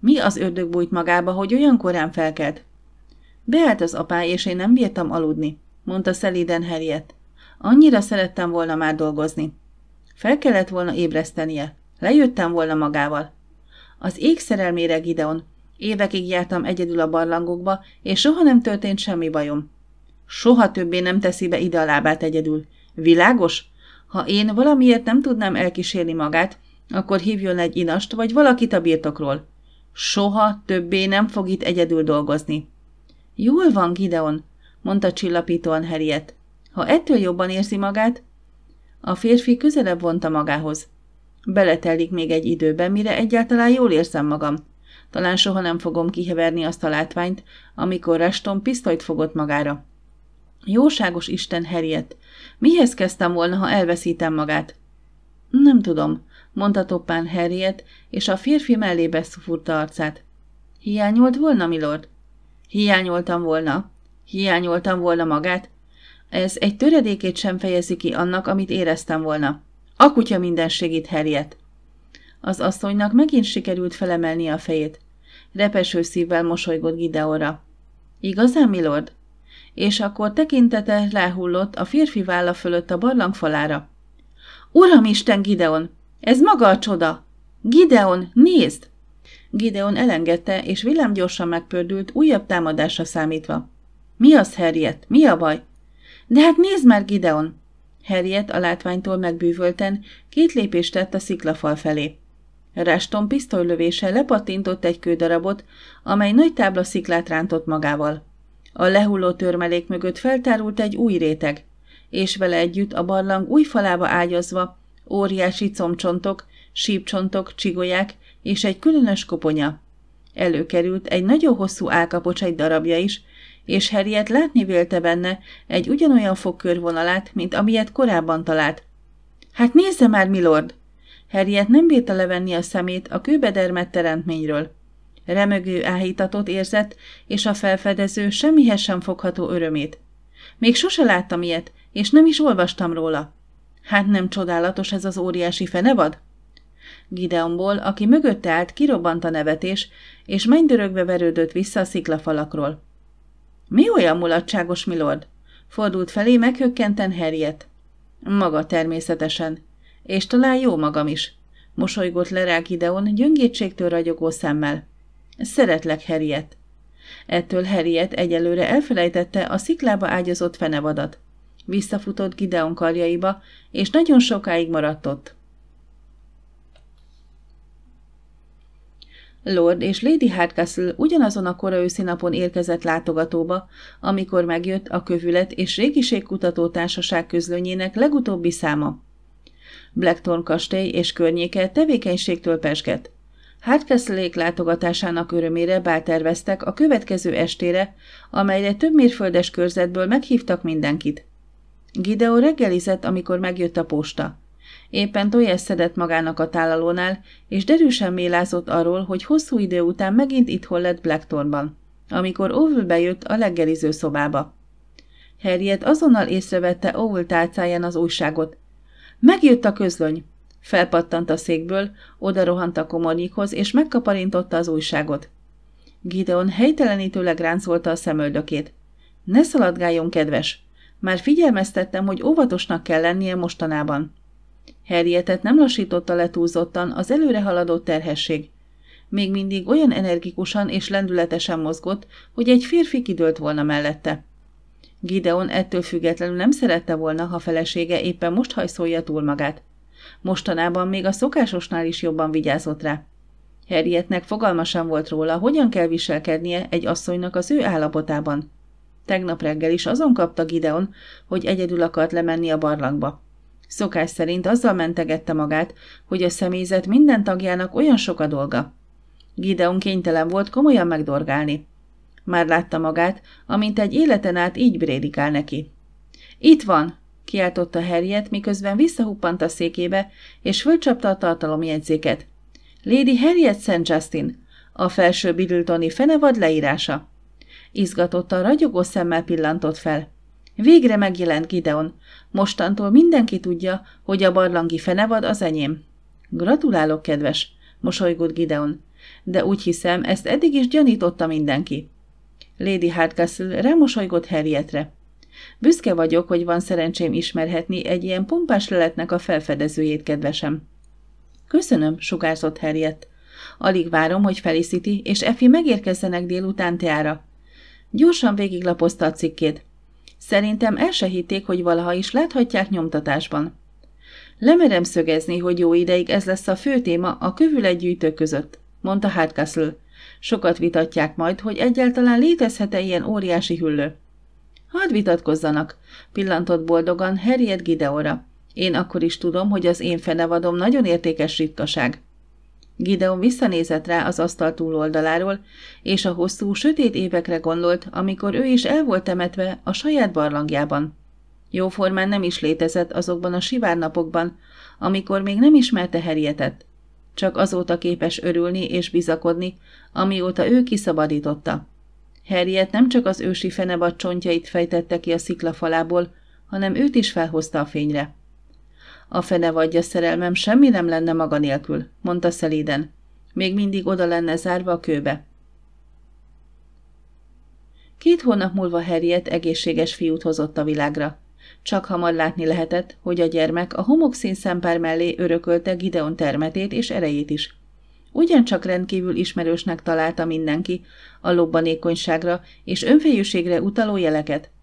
Mi az ördög bújt magába, hogy olyan korán felkelt? Beállt az apá, és én nem bírtam aludni, mondta szelíden Harriet. Annyira szerettem volna már dolgozni. Fel kellett volna ébresztenie. Lejöttem volna magával. Az ég szerelmére, Gideon. Évekig jártam egyedül a barlangokba, és soha nem történt semmi bajom. Soha többé nem teszi be ide a lábát egyedül. Világos? Ha én valamiért nem tudnám elkísérni magát, akkor hívjon egy inast, vagy valakit a birtokról. Soha többé nem fog itt egyedül dolgozni. Jól van, Gideon, mondta csillapítóan Harriet. Ha ettől jobban érzi magát, a férfi közelebb vonta magához. Beletelik még egy időben, mire egyáltalán jól érzem magam. Talán soha nem fogom kiheverni azt a látványt, amikor Reston pisztolyt fogott magára. Jóságos Isten herjett. Mihez kezdtem volna, ha elveszítem magát? Nem tudom, mondta toppán herjett, és a férfi mellébe szufurta arcát. Hiányolt volna, milord? Hiányoltam volna. Hiányoltam volna magát, ez egy töredékét sem fejezi ki annak, amit éreztem volna. A kutya mindenségét herjet. Az asszonynak megint sikerült felemelni a fejét. Repeső szívvel mosolygott Gideóra. Igazán, milord? És akkor tekintete lehullott a férfi válla fölött a barlang falára. Uramisten, Gideon! Ez maga a csoda! Gideon, nézd! Gideon elengedte, és gyorsan megpördült, újabb támadásra számítva. Mi az, Herriet? Mi a baj? De hát nézd már, Gideon! Harriet a látványtól megbűvölten két lépést tett a sziklafal felé. Reston pisztolylövése lepatintott egy kődarabot, amely nagy tábla sziklát rántott magával. A lehulló törmelék mögött feltárult egy új réteg, és vele együtt a barlang új falába ágyazva óriási comcsontok, sípcsontok, csigolyák és egy különös koponya. Előkerült egy nagyon hosszú álkapocs egy darabja is, és Harriet látni vélte benne egy ugyanolyan fogkörvonalát, mint amilyet korábban talált. Hát nézze már, milord! Harriet nem bírta levenni a szemét a kőbedermett teremtményről. Remögő áhítatot érzett, és a felfedező semmihez sem fogható örömét. Még sose láttam ilyet, és nem is olvastam róla. Hát nem csodálatos ez az óriási fenevad? Gideonból, aki mögötte állt, kirobbant a nevetés, és mennydörögbe verődött vissza a sziklafalakról. Mi olyan mulatságos, milord? Fordult felé meghökkenten Harriet. Maga természetesen. És talán jó magam is. Mosolygott le rá Gideon gyöngétségtől ragyogó szemmel. Szeretlek, Harriet. Ettől Harriet egyelőre elfelejtette a sziklába ágyazott fenevadat. Visszafutott Gideon karjaiba, és nagyon sokáig maradt ott. Lord és Lady Hardcastle ugyanazon a kora őszi napon érkezett látogatóba, amikor megjött a Kövület és Régiségkutató Társaság közlönyének legutóbbi száma. Blackthorn kastély és környéke tevékenységtől pesget. Hardcastlék látogatásának örömére báterveztek a következő estére, amelyre több mérföldes körzetből meghívtak mindenkit. Gideon reggelizett, amikor megjött a posta. Éppen tojást szedett magának a tálalónál, és derűsen mélázott arról, hogy hosszú idő után megint itthon lett Blacktorban, amikor Owl bejött a leggeliző szobába. Harriet azonnal észrevette Owl tálcáján az újságot. Megjött a közlöny! Felpattant a székből, rohant a komornyikhoz, és megkaparintotta az újságot. Gideon helytelenítőleg ráncolta a szemöldökét. Ne szaladgáljon, kedves! Már figyelmeztettem, hogy óvatosnak kell lennie mostanában. Herrietet nem lassította le túlzottan az előre haladó terhesség. Még mindig olyan energikusan és lendületesen mozgott, hogy egy férfi kidőlt volna mellette. Gideon ettől függetlenül nem szerette volna, ha felesége éppen most hajszolja túl magát. Mostanában még a szokásosnál is jobban vigyázott rá. Herrietnek fogalma sem volt róla, hogyan kell viselkednie egy asszonynak az ő állapotában. Tegnap reggel is azon kapta Gideon, hogy egyedül akart lemenni a barlangba. Szokás szerint azzal mentegette magát, hogy a személyzet minden tagjának olyan sok a dolga. Gideon kénytelen volt komolyan megdorgálni. Már látta magát, amint egy életen át így brédikál neki. Itt van, kiáltotta Harriet, miközben visszahuppant a székébe, és fölcsapta a tartalomjegyzéket. Lady Harriet St. Justin, a felső Bidültoni fenevad leírása. Izgatotta, ragyogó szemmel pillantott fel. Végre megjelent Gideon. Mostantól mindenki tudja, hogy a barlangi fenevad az enyém. Gratulálok, kedves, mosolygott Gideon. De úgy hiszem, ezt eddig is gyanította mindenki. Lady Hardcastle rámosolygott Harrietre. Büszke vagyok, hogy van szerencsém ismerhetni egy ilyen pompás leletnek a felfedezőjét, kedvesem. Köszönöm, sugárzott Harriet. Alig várom, hogy Felicity és Effi megérkezzenek délután teára. Gyorsan végiglapozta a cikkét. Szerintem el se hitték, hogy valaha is láthatják nyomtatásban. Lemerem szögezni, hogy jó ideig ez lesz a fő téma a kövületgyűjtők között, mondta Hardcastle. Sokat vitatják majd, hogy egyáltalán létezhet-e ilyen óriási hüllő. Hadd vitatkozzanak, pillantott boldogan Harriet Gideora. Én akkor is tudom, hogy az én fenevadom nagyon értékes ritkaság. Gideon visszanézett rá az asztal túloldaláról, és a hosszú, sötét évekre gondolt, amikor ő is el volt temetve a saját barlangjában. Jóformán nem is létezett azokban a sivár napokban, amikor még nem ismerte herjetet. Csak azóta képes örülni és bizakodni, amióta ő kiszabadította. Herjet nem csak az ősi fenebad csontjait fejtette ki a sziklafalából, hanem őt is felhozta a fényre. A fene a szerelmem, semmi nem lenne maga nélkül, mondta szelíden. Még mindig oda lenne zárva a kőbe. Két hónap múlva Harriet egészséges fiút hozott a világra. Csak hamar látni lehetett, hogy a gyermek a homokszín szempár mellé örökölte Gideon termetét és erejét is. Ugyancsak rendkívül ismerősnek találta mindenki a lobbanékonyságra és önfejűségre utaló jeleket –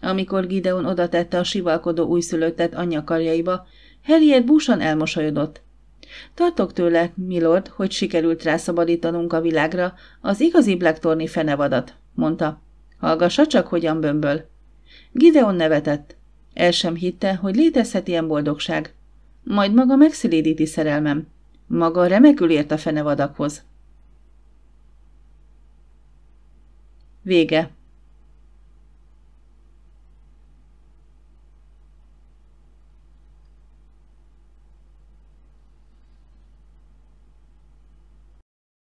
amikor Gideon odatette a sivalkodó újszülöttet anyja karjaiba, Harriet búsan elmosolyodott. Tartok tőle, milord, hogy sikerült rászabadítanunk a világra az igazi Blacktorni fenevadat, mondta. Hallgassa csak, hogyan bömböl. Gideon nevetett. El sem hitte, hogy létezhet ilyen boldogság. Majd maga megszilédíti szerelmem. Maga remekül ért a fenevadakhoz. Vége